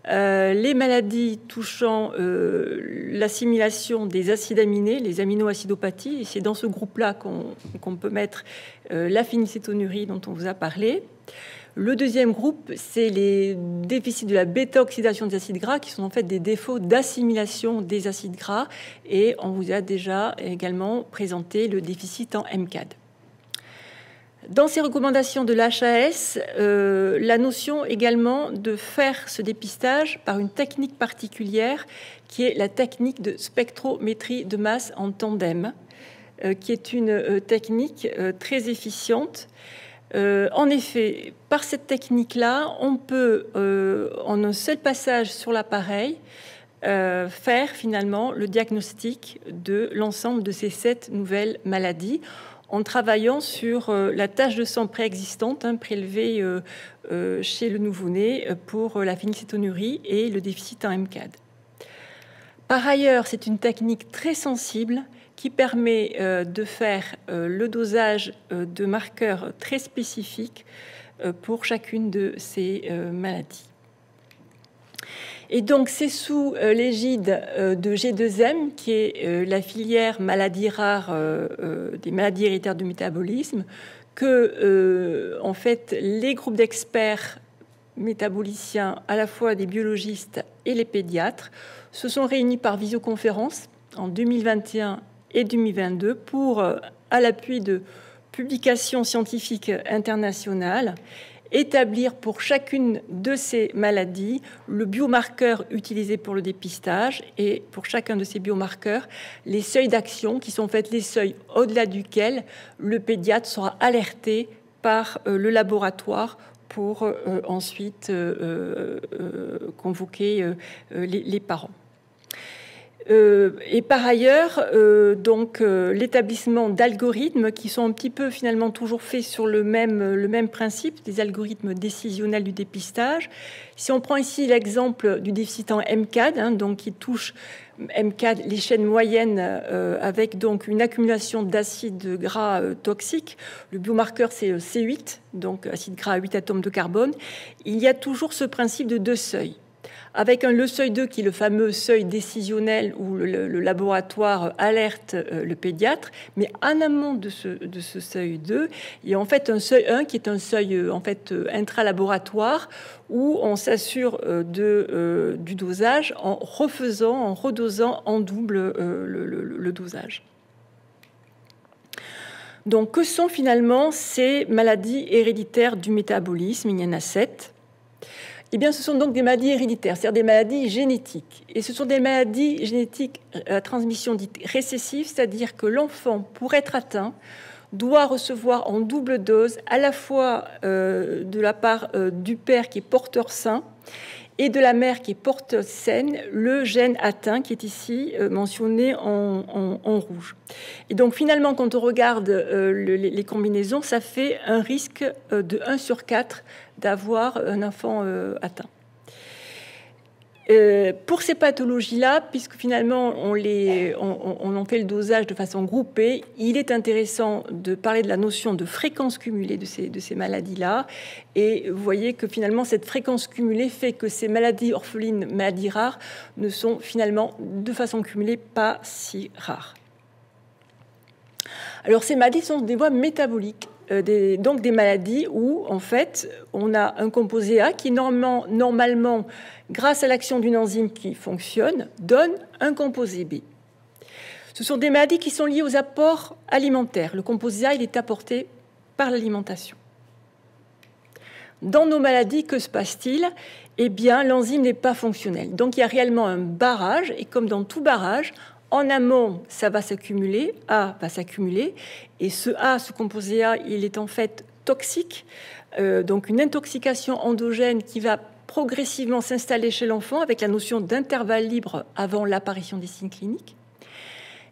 Euh, les maladies touchant euh, l'assimilation des acides aminés, les aminoacidopathies, c'est dans ce groupe-là qu'on peut mettre euh, la dont on vous a parlé. Le deuxième groupe, c'est les déficits de la bêta-oxydation des acides gras, qui sont en fait des défauts d'assimilation des acides gras. Et on vous a déjà également présenté le déficit en MCAD. Dans ces recommandations de l'HAS, euh, la notion également de faire ce dépistage par une technique particulière qui est la technique de spectrométrie de masse en tandem, euh, qui est une euh, technique très efficiente. en effet, par cette technique-là, on peut, en un seul passage sur l'appareil, faire finalement le diagnostic de l'ensemble de ces sept nouvelles maladies en travaillant sur euh, la tâche de sang préexistante hein, prélevée euh, euh, chez le nouveau-né pour la phénicétonurie et le déficit en MCAD. Par ailleurs, c'est une technique très sensible qui permet de faire le dosage de marqueurs très spécifiques pour chacune de ces maladies. Et donc, c'est sous euh, l'égide euh, de G2M, qui est euh, la filière maladies rares des maladies héritaires du métabolisme, que, en fait, les groupes d'experts métaboliciens, à la fois des biologistes et les pédiatres, se sont réunis par visioconférence en 2021 et 2022 pour, à l'appui de publications scientifiques internationales, établir pour chacune de ces maladies le biomarqueur utilisé pour le dépistage et pour chacun de ces biomarqueurs les seuils d'action qui sont faits les seuils au-delà duquel le pédiatre sera alerté par euh, le laboratoire pour euh, ensuite euh, convoquer les parents. Euh, et par ailleurs, euh, donc euh, l'établissement d'algorithmes qui sont un petit peu finalement toujours faits sur le même, principe, des algorithmes décisionnels du dépistage. Si on prend ici l'exemple du déficit en MCAD, hein, donc qui touche MCAD, les chaînes moyennes avec donc une accumulation d'acides gras toxiques. Le biomarqueur c'est C8, donc acide gras à 8 atomes de carbone. Il y a toujours ce principe de deux seuils avec un, le seuil 2 qui est le fameux seuil décisionnel où le, laboratoire alerte euh, le pédiatre, mais en amont de ce, de ce seuil 2, il y a en fait un seuil 1 qui est un seuil euh, en fait euh, intra-laboratoire où on s'assure de, du dosage en refaisant, en redosant en double le, le dosage. Donc que sont finalement ces maladies héréditaires du métabolisme Il y en a 7. Eh bien, ce sont donc des maladies héréditaires, c'est-à-dire des maladies génétiques. Et ce sont des maladies génétiques euh, à transmission dite récessive, c'est-à-dire que l'enfant, pour être atteint, doit recevoir en double dose à la fois euh, de la part euh, du père qui est porteur sain et de la mère qui porte saine le gène atteint qui est ici euh, mentionné en, rouge. Et donc finalement, quand on regarde euh, les, combinaisons, ça fait un risque euh, de 1 sur 4 d'avoir un enfant atteint. Euh, pour ces pathologies-là, puisque finalement on, les, on, en fait le dosage de façon groupée, il est intéressant de parler de la notion de fréquence cumulée de ces, de ces maladies-là. Et vous voyez que finalement cette fréquence cumulée fait que ces maladies orphelines, maladies rares, ne sont finalement de façon cumulée pas si rares. Alors ces maladies sont des voies métaboliques euh, donc des maladies où, en fait, on a un composé A qui, normalement, normalement grâce à l'action d'une enzyme qui fonctionne, donne un composé B. Ce sont des maladies qui sont liées aux apports alimentaires. Le composé A, il est apporté par l'alimentation. Dans nos maladies, que se passe-t-il Eh bien, l'enzyme n'est pas fonctionnelle. Donc, il y a réellement un barrage, et comme dans tout barrage, en amont, ça va s'accumuler, A va s'accumuler, et ce A, ce composé A, il est en fait toxique, euh, donc une intoxication endogène qui va progressivement s'installer chez l'enfant avec la notion d'intervalle libre avant l'apparition des signes cliniques.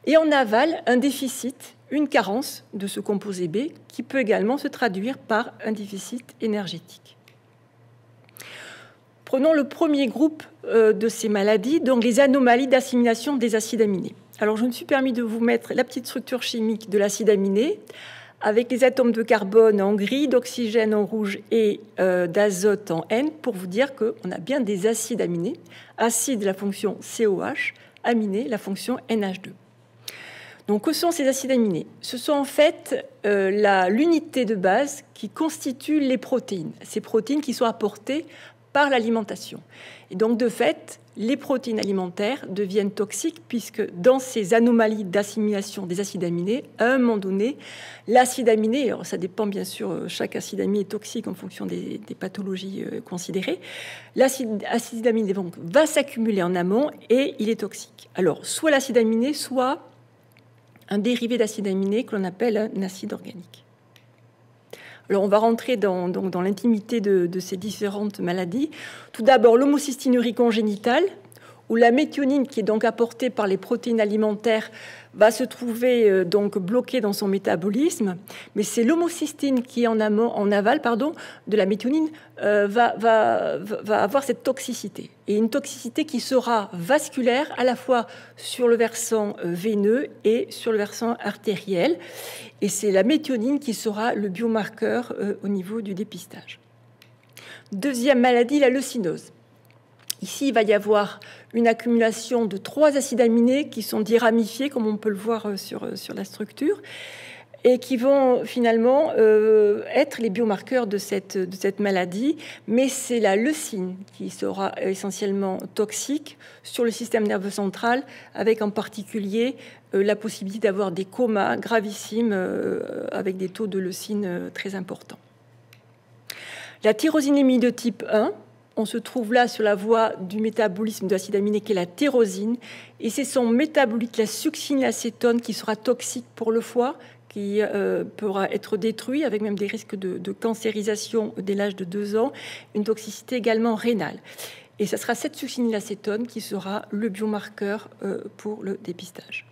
Et en aval, un déficit, une carence de ce composé B qui peut également se traduire par un déficit énergétique. Prenons le premier groupe euh, de ces maladies, donc les anomalies d'assimilation des acides aminés. Alors, je me suis permis de vous mettre la petite structure chimique de l'acide aminé avec les atomes de carbone en gris, d'oxygène en rouge et euh, d'azote en N pour vous dire qu'on a bien des acides aminés. Acide, la fonction COH, aminé, la fonction NH2. Donc, que sont ces acides aminés Ce sont en fait euh, l'unité de base qui constitue les protéines, ces protéines qui sont apportées par l'alimentation. Et donc, de fait, les protéines alimentaires deviennent toxiques puisque dans ces anomalies d'assimilation des acides aminés, à un moment donné, l'acide aminé, alors ça dépend bien sûr, euh, chaque acide aminé est toxique en fonction des, pathologies euh, considérées, l'acide aminé va s'accumuler en amont et il est toxique. Alors, soit l'acide aminé, soit un dérivé d'acide aminé que l'on appelle un acide organique. Alors on va rentrer dans, l'intimité de, de, ces différentes maladies. Tout d'abord, l'homocystinurie congénitale, où la méthionine, qui est donc apportée par les protéines alimentaires, va se trouver euh, donc bloquée dans son métabolisme. Mais c'est l'homocystine qui, en, amont, en aval pardon, de la méthionine, euh, va, avoir cette toxicité. Et une toxicité qui sera vasculaire à la fois sur le versant euh, veineux et sur le versant artériel. Et c'est la méthionine qui sera le biomarqueur au niveau du dépistage. Deuxième maladie, la leucinose. Ici, il va y avoir une accumulation de trois acides aminés qui sont di-ramifiés, comme on peut le voir euh, sur, euh, sur la structure, et qui vont finalement euh, être les biomarqueurs de cette, de cette maladie. Mais c'est la leucine qui sera essentiellement toxique sur le système nerveux central, avec en particulier la possibilité d'avoir des comas gravissimes avec des taux de leucine très importants. La tyrosinémie de type 1, on se trouve là sur la voie du métabolisme de l'acide aminé qui est la térosine. Et c'est son métabolite, la succine qui sera toxique pour le foie, qui euh, pourra être détruit avec même des risques de, cancérisation dès l'âge de 2 ans, une toxicité également rénale. Et ce sera cette l'acétone, qui sera le biomarqueur euh, pour le dépistage.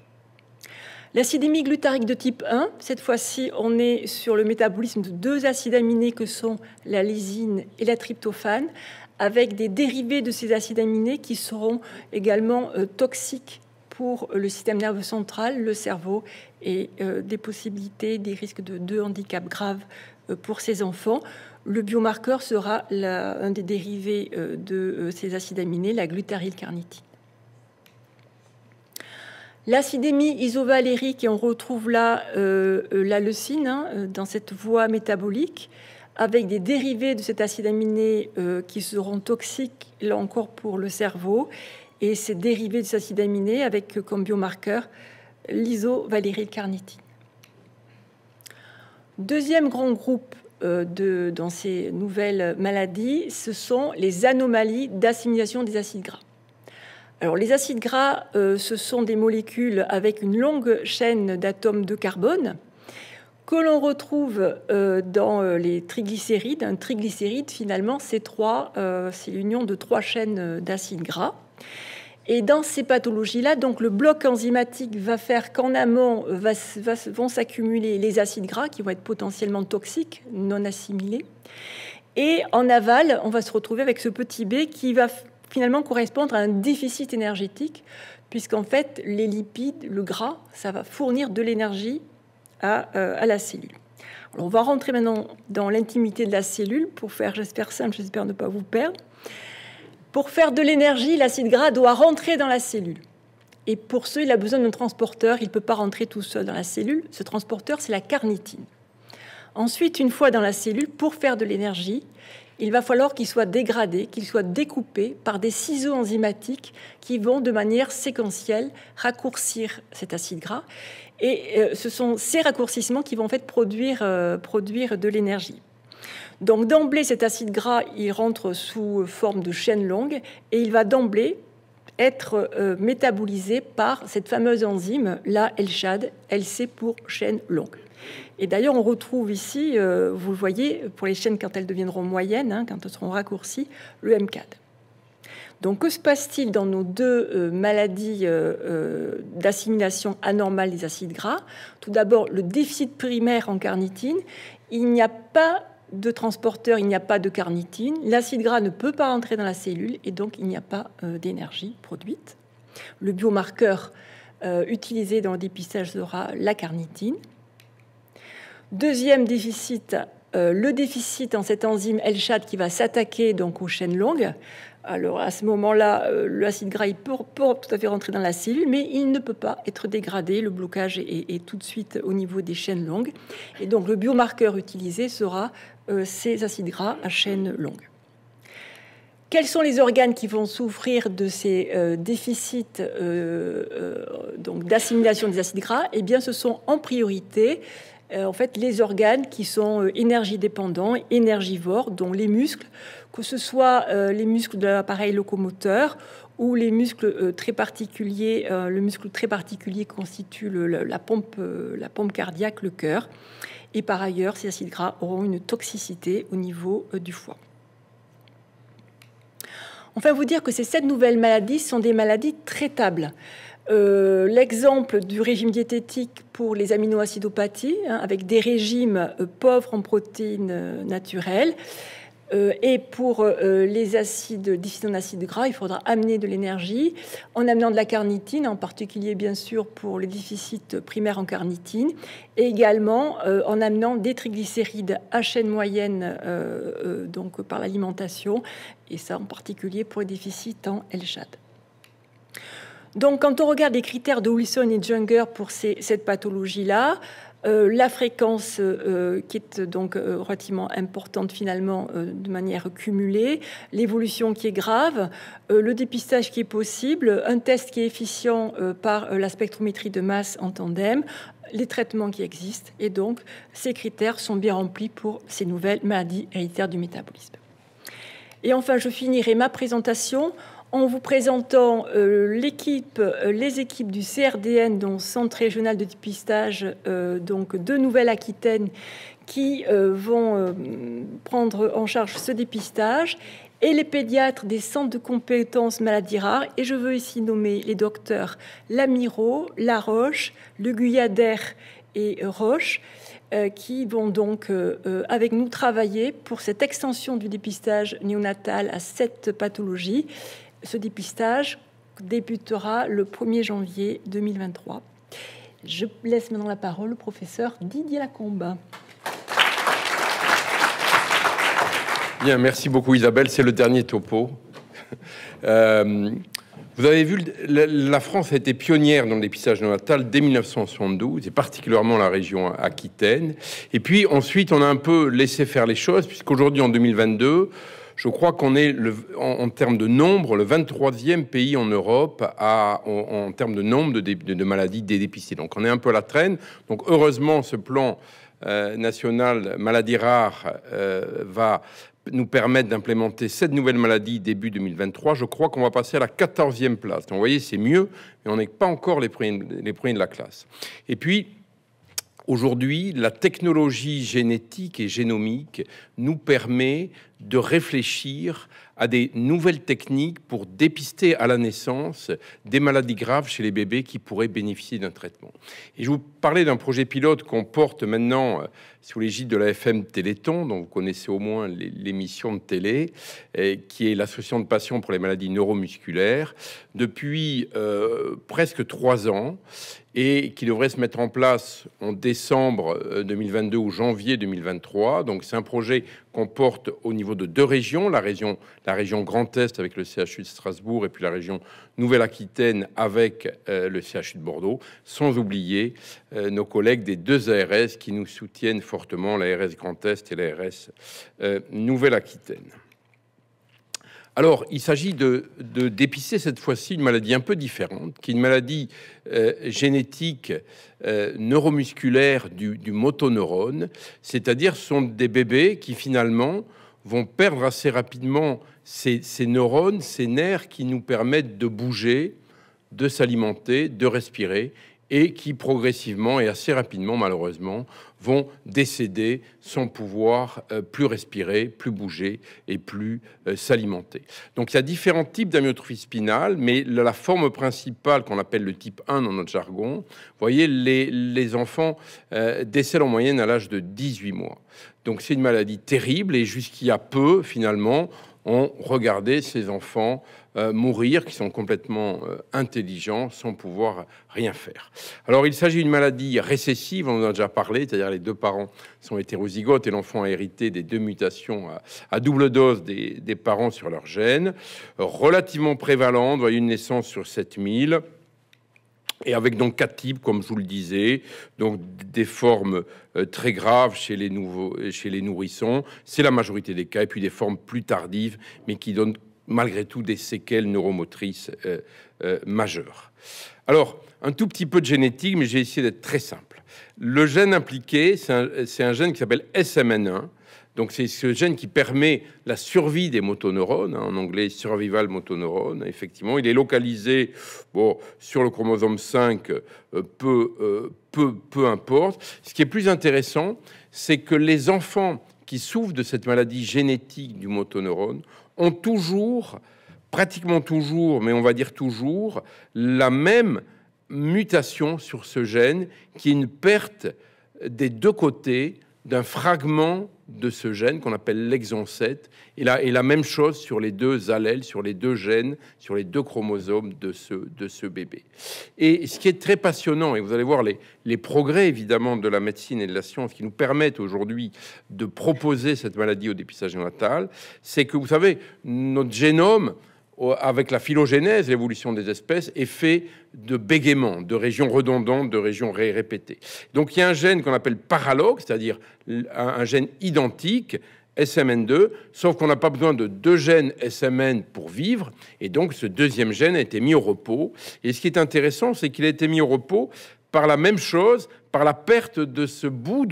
L'acidémie glutarique de type 1, cette fois-ci, on est sur le métabolisme de deux acides aminés que sont la lysine et la tryptophane, avec des dérivés de ces acides aminés qui seront également euh, toxiques pour le système nerveux central, le cerveau et euh, des possibilités, des risques de, deux handicap graves euh, pour ces enfants. Le biomarqueur sera un des dérivés de ces acides aminés, la glutaryl-carnitine. L'acidémie isovalérique, et on retrouve là la leucine hein, dans cette voie métabolique, avec des dérivés de cet acide aminé euh, qui seront toxiques, là encore, pour le cerveau. Et ces dérivés de cet acide aminé avec euh, comme biomarqueur l'iso-valéryl-carnitine. Deuxième grand groupe euh, de, dans ces nouvelles maladies, ce sont les anomalies d'assimilation des acides gras. Alors, les acides gras, ce sont des molécules avec une longue chaîne d'atomes de carbone que l'on retrouve euh, dans euh, les triglycérides. Un triglycéride, finalement, c'est trois, euh, c'est l'union de trois chaînes d'acides gras. Et dans ces pathologies-là, donc le bloc enzymatique va faire qu'en amont vont s'accumuler les acides gras qui vont être potentiellement toxiques, non assimilés. Et en aval, on va se retrouver avec ce petit B qui va finalement correspondre à un déficit énergétique, puisqu'en fait, les lipides, le gras, ça va fournir de l'énergie euh, à, la cellule. on va rentrer maintenant dans l'intimité de la cellule pour faire, j'espère simple, j'espère ne pas vous perdre. Pour faire de l'énergie, l'acide gras doit rentrer dans la cellule. Et pour ce, il a besoin d'un transporteur. Il ne peut pas rentrer tout seul dans la cellule. Ce transporteur, c'est la carnitine. Ensuite, une fois dans la cellule, pour faire de l'énergie, il va falloir qu'il soit dégradé, qu'il soit découpé par des ciseaux enzymatiques qui vont de manière séquentielle raccourcir cet acide gras. Et euh, ce sont ces raccourcissements qui vont en fait euh, produire, de l'énergie. Donc d'emblée, cet acide gras, il rentre sous forme de chaîne longue et il va d'emblée être euh, métabolisé par cette fameuse enzyme, la LCHAD, LC pour chaîne longue. Et d'ailleurs, on retrouve ici, vous le voyez, pour les chaînes quand elles deviendront moyennes, hein, quand elles seront raccourcies, le MCAD. Donc que se passe-t-il dans nos deux euh, maladies euh, euh, d'assimilation anormale des acides gras Tout d'abord, le déficit primaire en carnitine. Il n'y a pas de transporteur, il n'y a pas de carnitine. L'acide gras ne peut pas entrer dans la cellule et donc il n'y a pas d'énergie produite. Le biomarqueur utilisé dans le dépistage sera la carnitine. Deuxième déficit, le déficit en cette enzyme l qui va s'attaquer donc aux chaînes longues. Alors à ce moment-là, euh, l'acide gras peut, tout à fait rentrer dans la cellule, mais il ne peut pas être dégradé. Le blocage est, tout de suite au niveau des chaînes longues. Et donc le biomarqueur utilisé sera euh, ces acides gras à chaîne longue. Quels sont les organes qui vont souffrir de ces euh, déficits d'assimilation des acides gras Eh bien, ce sont en priorité en fait les organes qui sont énergie dépendants, énergivores, dont les muscles que ce soit euh, les muscles de l'appareil locomoteur ou les muscles euh, très particuliers, euh, le muscle très particulier constitue la, pompe, la pompe cardiaque, le cœur. Et par ailleurs, ces acides gras auront une toxicité au niveau du foie. Enfin, vous dire que ces sept nouvelles maladies sont des maladies traitables. L'exemple du régime diététique pour les aminoacidopathies, hein, avec des régimes pauvres en protéines naturelles, euh, et pour euh, euh, les acides, en acides gras, il faudra amener de l'énergie en amenant de la carnitine, en particulier bien sûr pour les déficits primaires en carnitine, et également en amenant des triglycérides à chaîne moyenne donc par l'alimentation, et ça en particulier pour les déficits en L-chade. Donc, quand on regarde les critères de Wilson et Junger pour cette pathologie-là, euh, la fréquence euh, euh, qui est donc relativement importante finalement de manière cumulée, l'évolution qui est grave, le dépistage qui est possible, un test qui est efficient par la spectrométrie de masse en tandem, les traitements qui existent et donc ces critères sont bien remplis pour ces nouvelles maladies héréditaires du métabolisme. Et enfin, je finirai ma présentation en vous présentant euh, l'équipe, euh, les équipes du CRDN, donc Centre régional de dépistage, euh, donc de Nouvelle-Aquitaine, qui vont prendre en charge ce dépistage, et les pédiatres des centres de compétences maladies rares. Et je veux ici nommer les docteurs Lamiro, Laroche, Le Guyader et Roche qui vont donc avec nous travailler pour cette extension du dépistage néonatal à cette pathologie ce dépistage débutera le 1er janvier 2023. Je laisse maintenant la parole au professeur Didier Lacombe. Bien, merci beaucoup Isabelle. C'est le dernier topo. Euh, vous avez vu, la France a été pionnière dans le dépistage natal dès 1972, et particulièrement la région aquitaine. Et puis ensuite, on a un peu laissé faire les choses, puisqu'aujourd'hui, en 2022, je crois qu'on est, le, en, termes de nombre, le 23e pays en Europe à, en, termes de nombre de, maladies dédépistées. Donc on est un peu à la traîne. Donc heureusement, ce plan euh, national maladies rares euh, va nous permettre d'implémenter cette nouvelle maladie début 2023, je crois qu'on va passer à la 14e place. Donc, vous voyez, c'est mieux, mais on n'est pas encore les les premiers de la classe. Et puis, aujourd'hui, la technologie génétique et génomique nous permet de réfléchir à des nouvelles techniques pour dépister à la naissance des maladies graves chez les bébés qui pourraient bénéficier d'un traitement. Et je vous parlais d'un projet pilote qu'on porte maintenant euh, sous l'égide de la FM Téléthon, dont vous connaissez au moins l'émission de télé, euh, qui est l'association de patients pour les maladies neuromusculaires, depuis euh, presque trois ans, et qui devrait se mettre en place en décembre 2022 ou janvier 2023. Donc c'est un projet comporte au niveau de deux régions, la région, la région Grand Est avec le CHU de Strasbourg et puis la région Nouvelle-Aquitaine avec euh, le CHU de Bordeaux, sans oublier euh, nos collègues des deux ARS qui nous soutiennent fortement, l'ARS Grand Est et l'ARS euh, Nouvelle-Aquitaine. Alors, il s'agit de, dépister cette fois-ci une maladie un peu différente, qui est une maladie euh, génétique euh, neuromusculaire du, motoneurone, c'est-à-dire sont des bébés qui finalement vont perdre assez rapidement ces neurones, ces nerfs qui nous permettent de bouger, de s'alimenter, de respirer et qui progressivement et assez rapidement, malheureusement, vont décéder sans pouvoir euh, plus respirer, plus bouger et plus euh, s'alimenter. Donc il y a différents types d'amyotrophie spinale, mais la, forme principale qu'on appelle le type 1 dans notre jargon, vous voyez, les, enfants euh, décèdent en moyenne à l'âge de 18 mois. Donc c'est une maladie terrible et jusqu'il y a peu, finalement, on regardait ces enfants euh, mourir, qui sont complètement euh, intelligents sans pouvoir rien faire. Alors il s'agit d'une maladie récessive, on en a déjà parlé, c'est-à-dire les deux parents sont hétérozygotes et l'enfant a hérité des deux mutations à, double dose des, des, parents sur leur gène, relativement prévalente, voyez une naissance sur 7000 et avec donc quatre types, comme je vous le disais, donc des formes euh, très graves chez les, nouveaux, chez les nourrissons, c'est la majorité des cas, et puis des formes plus tardives, mais qui donnent malgré tout des séquelles neuromotrices euh, euh, majeures. Alors, un tout petit peu de génétique, mais j'ai essayé d'être très simple. Le gène impliqué, c'est un, gène qui s'appelle SMN1. Donc, c'est ce gène qui permet la survie des motoneurones, hein, en anglais survival motoneurone. Effectivement, il est localisé bon, sur le chromosome 5, euh, peu, peu, peu importe. Ce qui est plus intéressant, c'est que les enfants qui souffrent de cette maladie génétique du motoneurone ont toujours, pratiquement toujours, mais on va dire toujours, la même mutation sur ce gène qui est une perte des deux côtés d'un fragment de ce gène qu'on appelle l'exon 7. Et la, et la même chose sur les deux allèles, sur les deux gènes, sur les deux chromosomes de ce, bébé. Et ce qui est très passionnant, et vous allez voir les, progrès évidemment de la médecine et de la science qui nous permettent aujourd'hui de proposer cette maladie au dépistage natal, c'est que vous savez, notre génome, avec la phylogénèse, l'évolution des espèces, est faite de bégaiements, de régions redondantes, de régions répétées. Donc il y a un gène qu'on appelle paralogue, c'est-à-dire un gène identique, SMN2, sauf qu'on n'a pas besoin de deux gènes SMN pour vivre, et donc ce deuxième gène a été mis au repos. Et ce qui est intéressant, c'est qu'il a été mis au repos par la même chose, par la perte de ce bout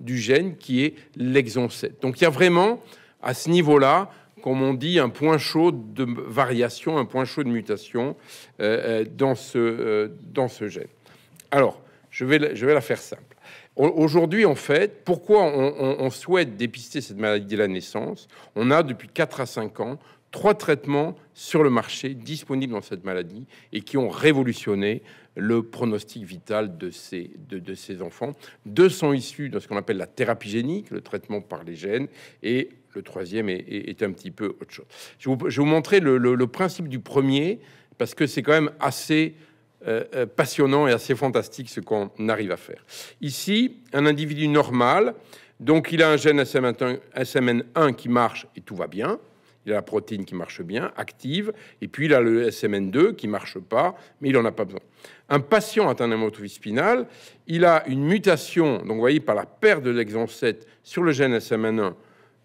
du gène qui est l'exon 7. Donc il y a vraiment, à ce niveau-là, comme on dit, un point chaud de variation, un point chaud de mutation euh, euh, dans, ce, gène. Euh, Alors, je vais, la faire simple. Aujourd'hui, en fait, pourquoi on, souhaite dépister cette maladie de la naissance On a depuis 4 à 5 ans trois traitements sur le marché disponibles dans cette maladie et qui ont révolutionné le pronostic vital de ces, de enfants. Deux sont issus de ce qu'on appelle la thérapie génique, le traitement par les gènes, et le troisième est, un petit peu autre chose. Je vais vous, je montrer le, principe du premier, parce que c'est quand même assez euh, euh, passionnant et assez fantastique ce qu'on arrive à faire. Ici, un individu normal, donc il a un gène SMN1 qui marche et tout va bien. Il a la protéine qui marche bien, active, et puis il a le SMN2 qui marche pas, mais il n'en a pas besoin. Un patient atteint d'un d'hémotrophie spinal, il a une mutation, donc voyez, par la perte de l'exon 7 sur le gène SMN1,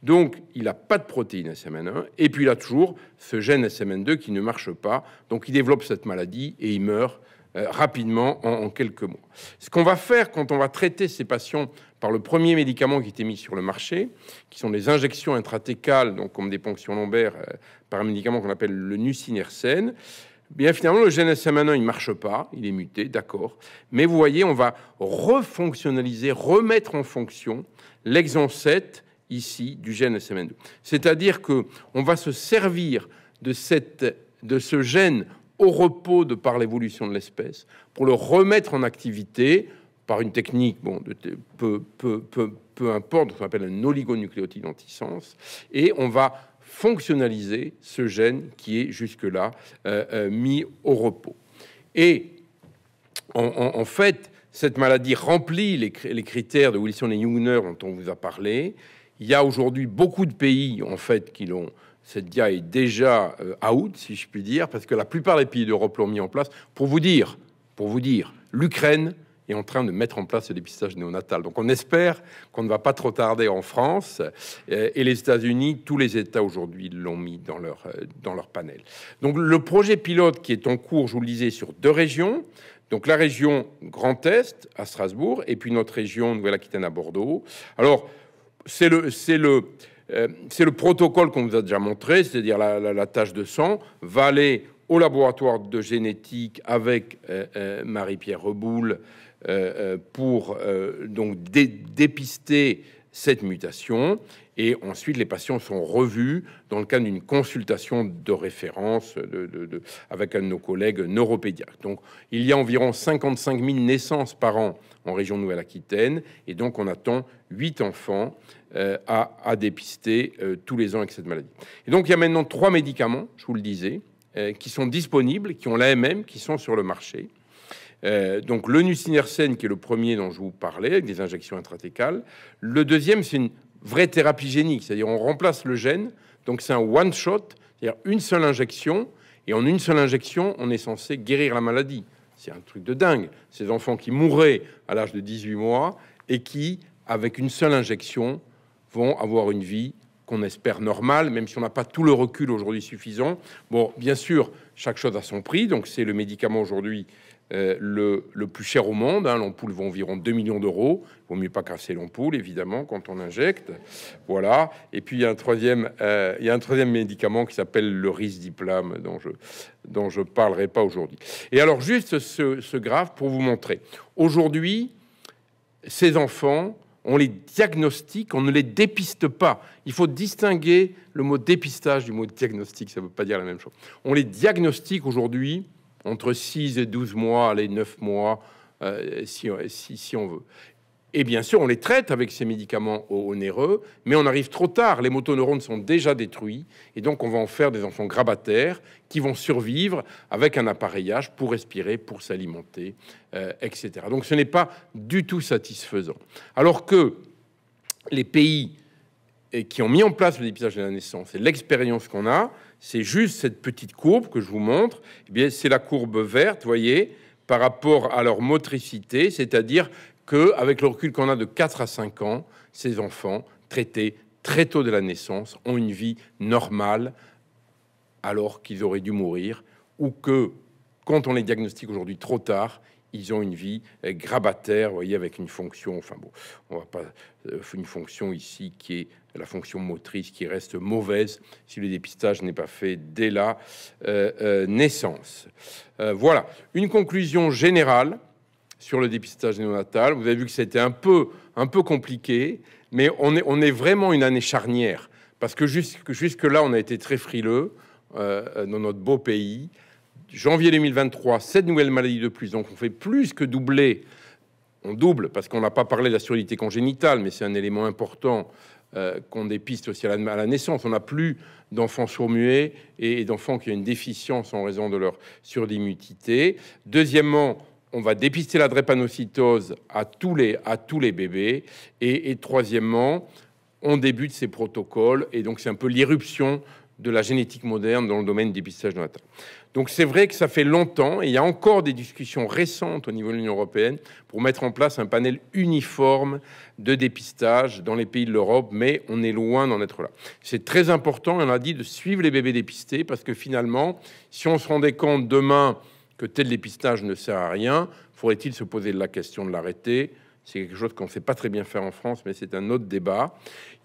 donc, il n'a pas de protéine SMN1, et puis il a toujours ce gène SMN2 qui ne marche pas. Donc, il développe cette maladie et il meurt euh, rapidement en, quelques mois. Ce qu'on va faire quand on va traiter ces patients par le premier médicament qui était mis sur le marché, qui sont les injections intratécales, donc comme des ponctions lombaires, euh, par un médicament qu'on appelle le nusinersen, eh bien finalement, le gène SM1, il ne marche pas, il est muté, d'accord. Mais vous voyez, on va refonctionnaliser, remettre en fonction l'exon 7 ici du gène SM2. C'est-à-dire que on va se servir de, cette, de ce gène au repos de par l'évolution de l'espèce, pour le remettre en activité par une technique, peu, peu, importe, ce qu'on appelle un oligonucléotide d'antisens et on va fonctionnaliser ce gène qui est jusque-là euh, euh, mis au repos. Et en, fait, cette maladie remplit les, critères de Wilson et Jungner dont on vous a parlé. Il y a aujourd'hui beaucoup de pays, en fait, qui l'ont cette DIA est déjà euh, out, si je puis dire, parce que la plupart des pays d'Europe l'ont mis en place. Pour vous dire, pour vous dire, l'Ukraine est en train de mettre en place ce dépistage néonatal. Donc on espère qu'on ne va pas trop tarder en France euh, et les États-Unis, tous les États aujourd'hui l'ont mis dans leur, euh, dans leur panel. Donc le projet pilote qui est en cours, je vous le disais, sur deux régions. Donc la région Grand Est à Strasbourg et puis notre région Nouvelle-Aquitaine à Bordeaux. Alors c'est le, c'est le, euh, c'est le protocole qu'on vous a déjà montré, c'est-à-dire la, tâche de sang va aller au laboratoire de génétique avec euh, euh, Marie-Pierre Reboul pour donc dépister cette mutation. Et ensuite, les patients sont revus dans le cadre d'une consultation de référence avec un de nos collègues neuropédiatres. Donc, il y a environ 55 000 naissances par an en région Nouvelle-Aquitaine. Et donc, on attend 8 enfants euh, à, dépister euh, tous les ans avec cette maladie. Et donc, il y a maintenant trois médicaments, je vous le disais, euh, qui sont disponibles, qui ont l'AMM, qui sont sur le marché. donc le nucinersen, qui est le premier dont je vous parlais, avec des injections intratécales. Le deuxième, c'est une vraie thérapie génique, c'est-à-dire on remplace le gène, donc c'est un one-shot, c'est-à-dire une seule injection, et en une seule injection, on est censé guérir la maladie. C'est un truc de dingue. Ces enfants qui mouraient à l'âge de 18 mois et qui, avec une seule injection, vont avoir une vie qu'on espère normale, même si on n'a pas tout le recul aujourd'hui suffisant. Bon, bien sûr, chaque chose a son prix, donc c'est le médicament aujourd'hui euh, le, le, plus cher au monde. Hein. l'ampoule vaut environ 2 millions d'euros. Il vaut mieux pas casser l'ampoule, évidemment, quand on injecte. Voilà. Et puis, il y a un troisième, euh, il y a un troisième médicament qui s'appelle le risdiplam, dont je dont je parlerai pas aujourd'hui. Et alors, juste ce, ce graphe pour vous montrer. Aujourd'hui, ces enfants on les diagnostique, on ne les dépiste pas. Il faut distinguer le mot dépistage du mot diagnostic, ça ne veut pas dire la même chose. On les diagnostique aujourd'hui entre 6 et 12 mois, les 9 mois, euh, si, on veut. Et bien sûr, on les traite avec ces médicaments onéreux, mais on arrive trop tard. Les motoneurones sont déjà détruits, et donc on va en faire des enfants grabataires qui vont survivre avec un appareillage pour respirer, pour s'alimenter, euh, etc. Donc ce n'est pas du tout satisfaisant. Alors que les pays euh, qui ont mis en place le dépistage de la naissance et l'expérience qu'on a, c'est juste cette petite courbe que je vous montre. Eh bien, c'est la courbe verte, voyez, par rapport à leur motricité, c'est-à-dire qu'avec le recul qu'on a de 4 à 5 ans, ces enfants traités très tôt de la naissance ont une vie normale alors qu'ils auraient dû mourir ou que quand on les diagnostique aujourd'hui trop tard, ils ont une vie euh, grabataire, vous voyez, avec une fonction, enfin bon, on va pas euh, une fonction ici qui est la fonction motrice qui reste mauvaise si le dépistage n'est pas fait dès la euh, naissance. voilà une conclusion générale sur le dépistage néonatal. Vous avez vu que c'était un peu, un peu compliqué, mais on est, on est vraiment une année charnière parce que jusque, jusque là, on a été très frileux euh, dans notre beau pays. Janvier 2023, cette nouvelle maladie de plus, donc on fait plus que doubler. On double parce qu'on n'a pas parlé de la surdité congénitale, mais c'est un élément important euh, qu'on dépiste aussi à la, naissance. On n'a plus d'enfants sourds-muets et, d'enfants qui ont une déficience en raison de leur surdimutité. Deuxièmement, on va dépister la drépanocytose à tous les, à tous les bébés. Et, troisièmement, on débute ces protocoles. Et donc, c'est un peu l'irruption de la génétique moderne dans le domaine du dépistage natal. Donc c'est vrai que ça fait longtemps et il y a encore des discussions récentes au niveau de l'Union européenne pour mettre en place un panel uniforme de dépistage dans les pays de l'Europe, mais on est loin d'en être là. C'est très important, on a dit, de suivre les bébés dépistés parce que finalement, si on se rendait compte demain que tel dépistage ne sert à rien. Faudrait-il se poser la question de l'arrêter C'est quelque chose qu'on ne sait pas très bien faire en France, mais c'est un autre débat.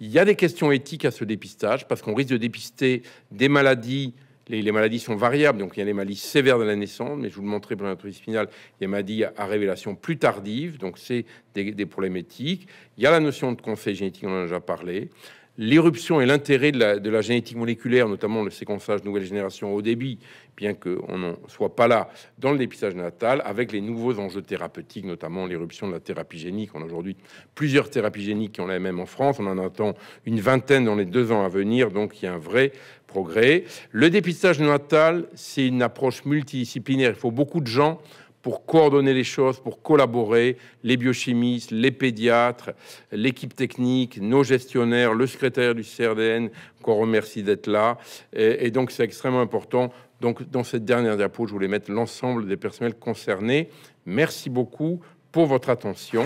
Il y a des questions éthiques à ce dépistage, parce qu'on risque de dépister des maladies. Les, maladies sont variables, donc il y a les maladies sévères de la naissance, mais je vous le montrerai pour l'introduction finale, il y a des maladies à, révélation plus tardive, donc c'est des, des, problèmes éthiques. Il y a la notion de conseil génétique, on en a déjà parlé l'éruption et l'intérêt de, la, génétique moléculaire, notamment le séquençage nouvelle génération au débit, bien qu'on ne soit pas là dans le dépistage natal, avec les nouveaux enjeux thérapeutiques, notamment l'éruption de la thérapie génique. On a aujourd'hui plusieurs thérapies géniques qui ont la même en France. On en attend une vingtaine dans les deux ans à venir, donc il y a un vrai progrès. Le dépistage natal, c'est une approche multidisciplinaire. Il faut beaucoup de gens pour coordonner les choses, pour collaborer, les biochimistes, les pédiatres, l'équipe technique, nos gestionnaires, le secrétaire du CRDN, qu'on remercie d'être là. Et, et donc, c'est extrêmement important. Donc, dans cette dernière diapo, je voulais mettre l'ensemble des personnels concernés. Merci beaucoup pour votre attention.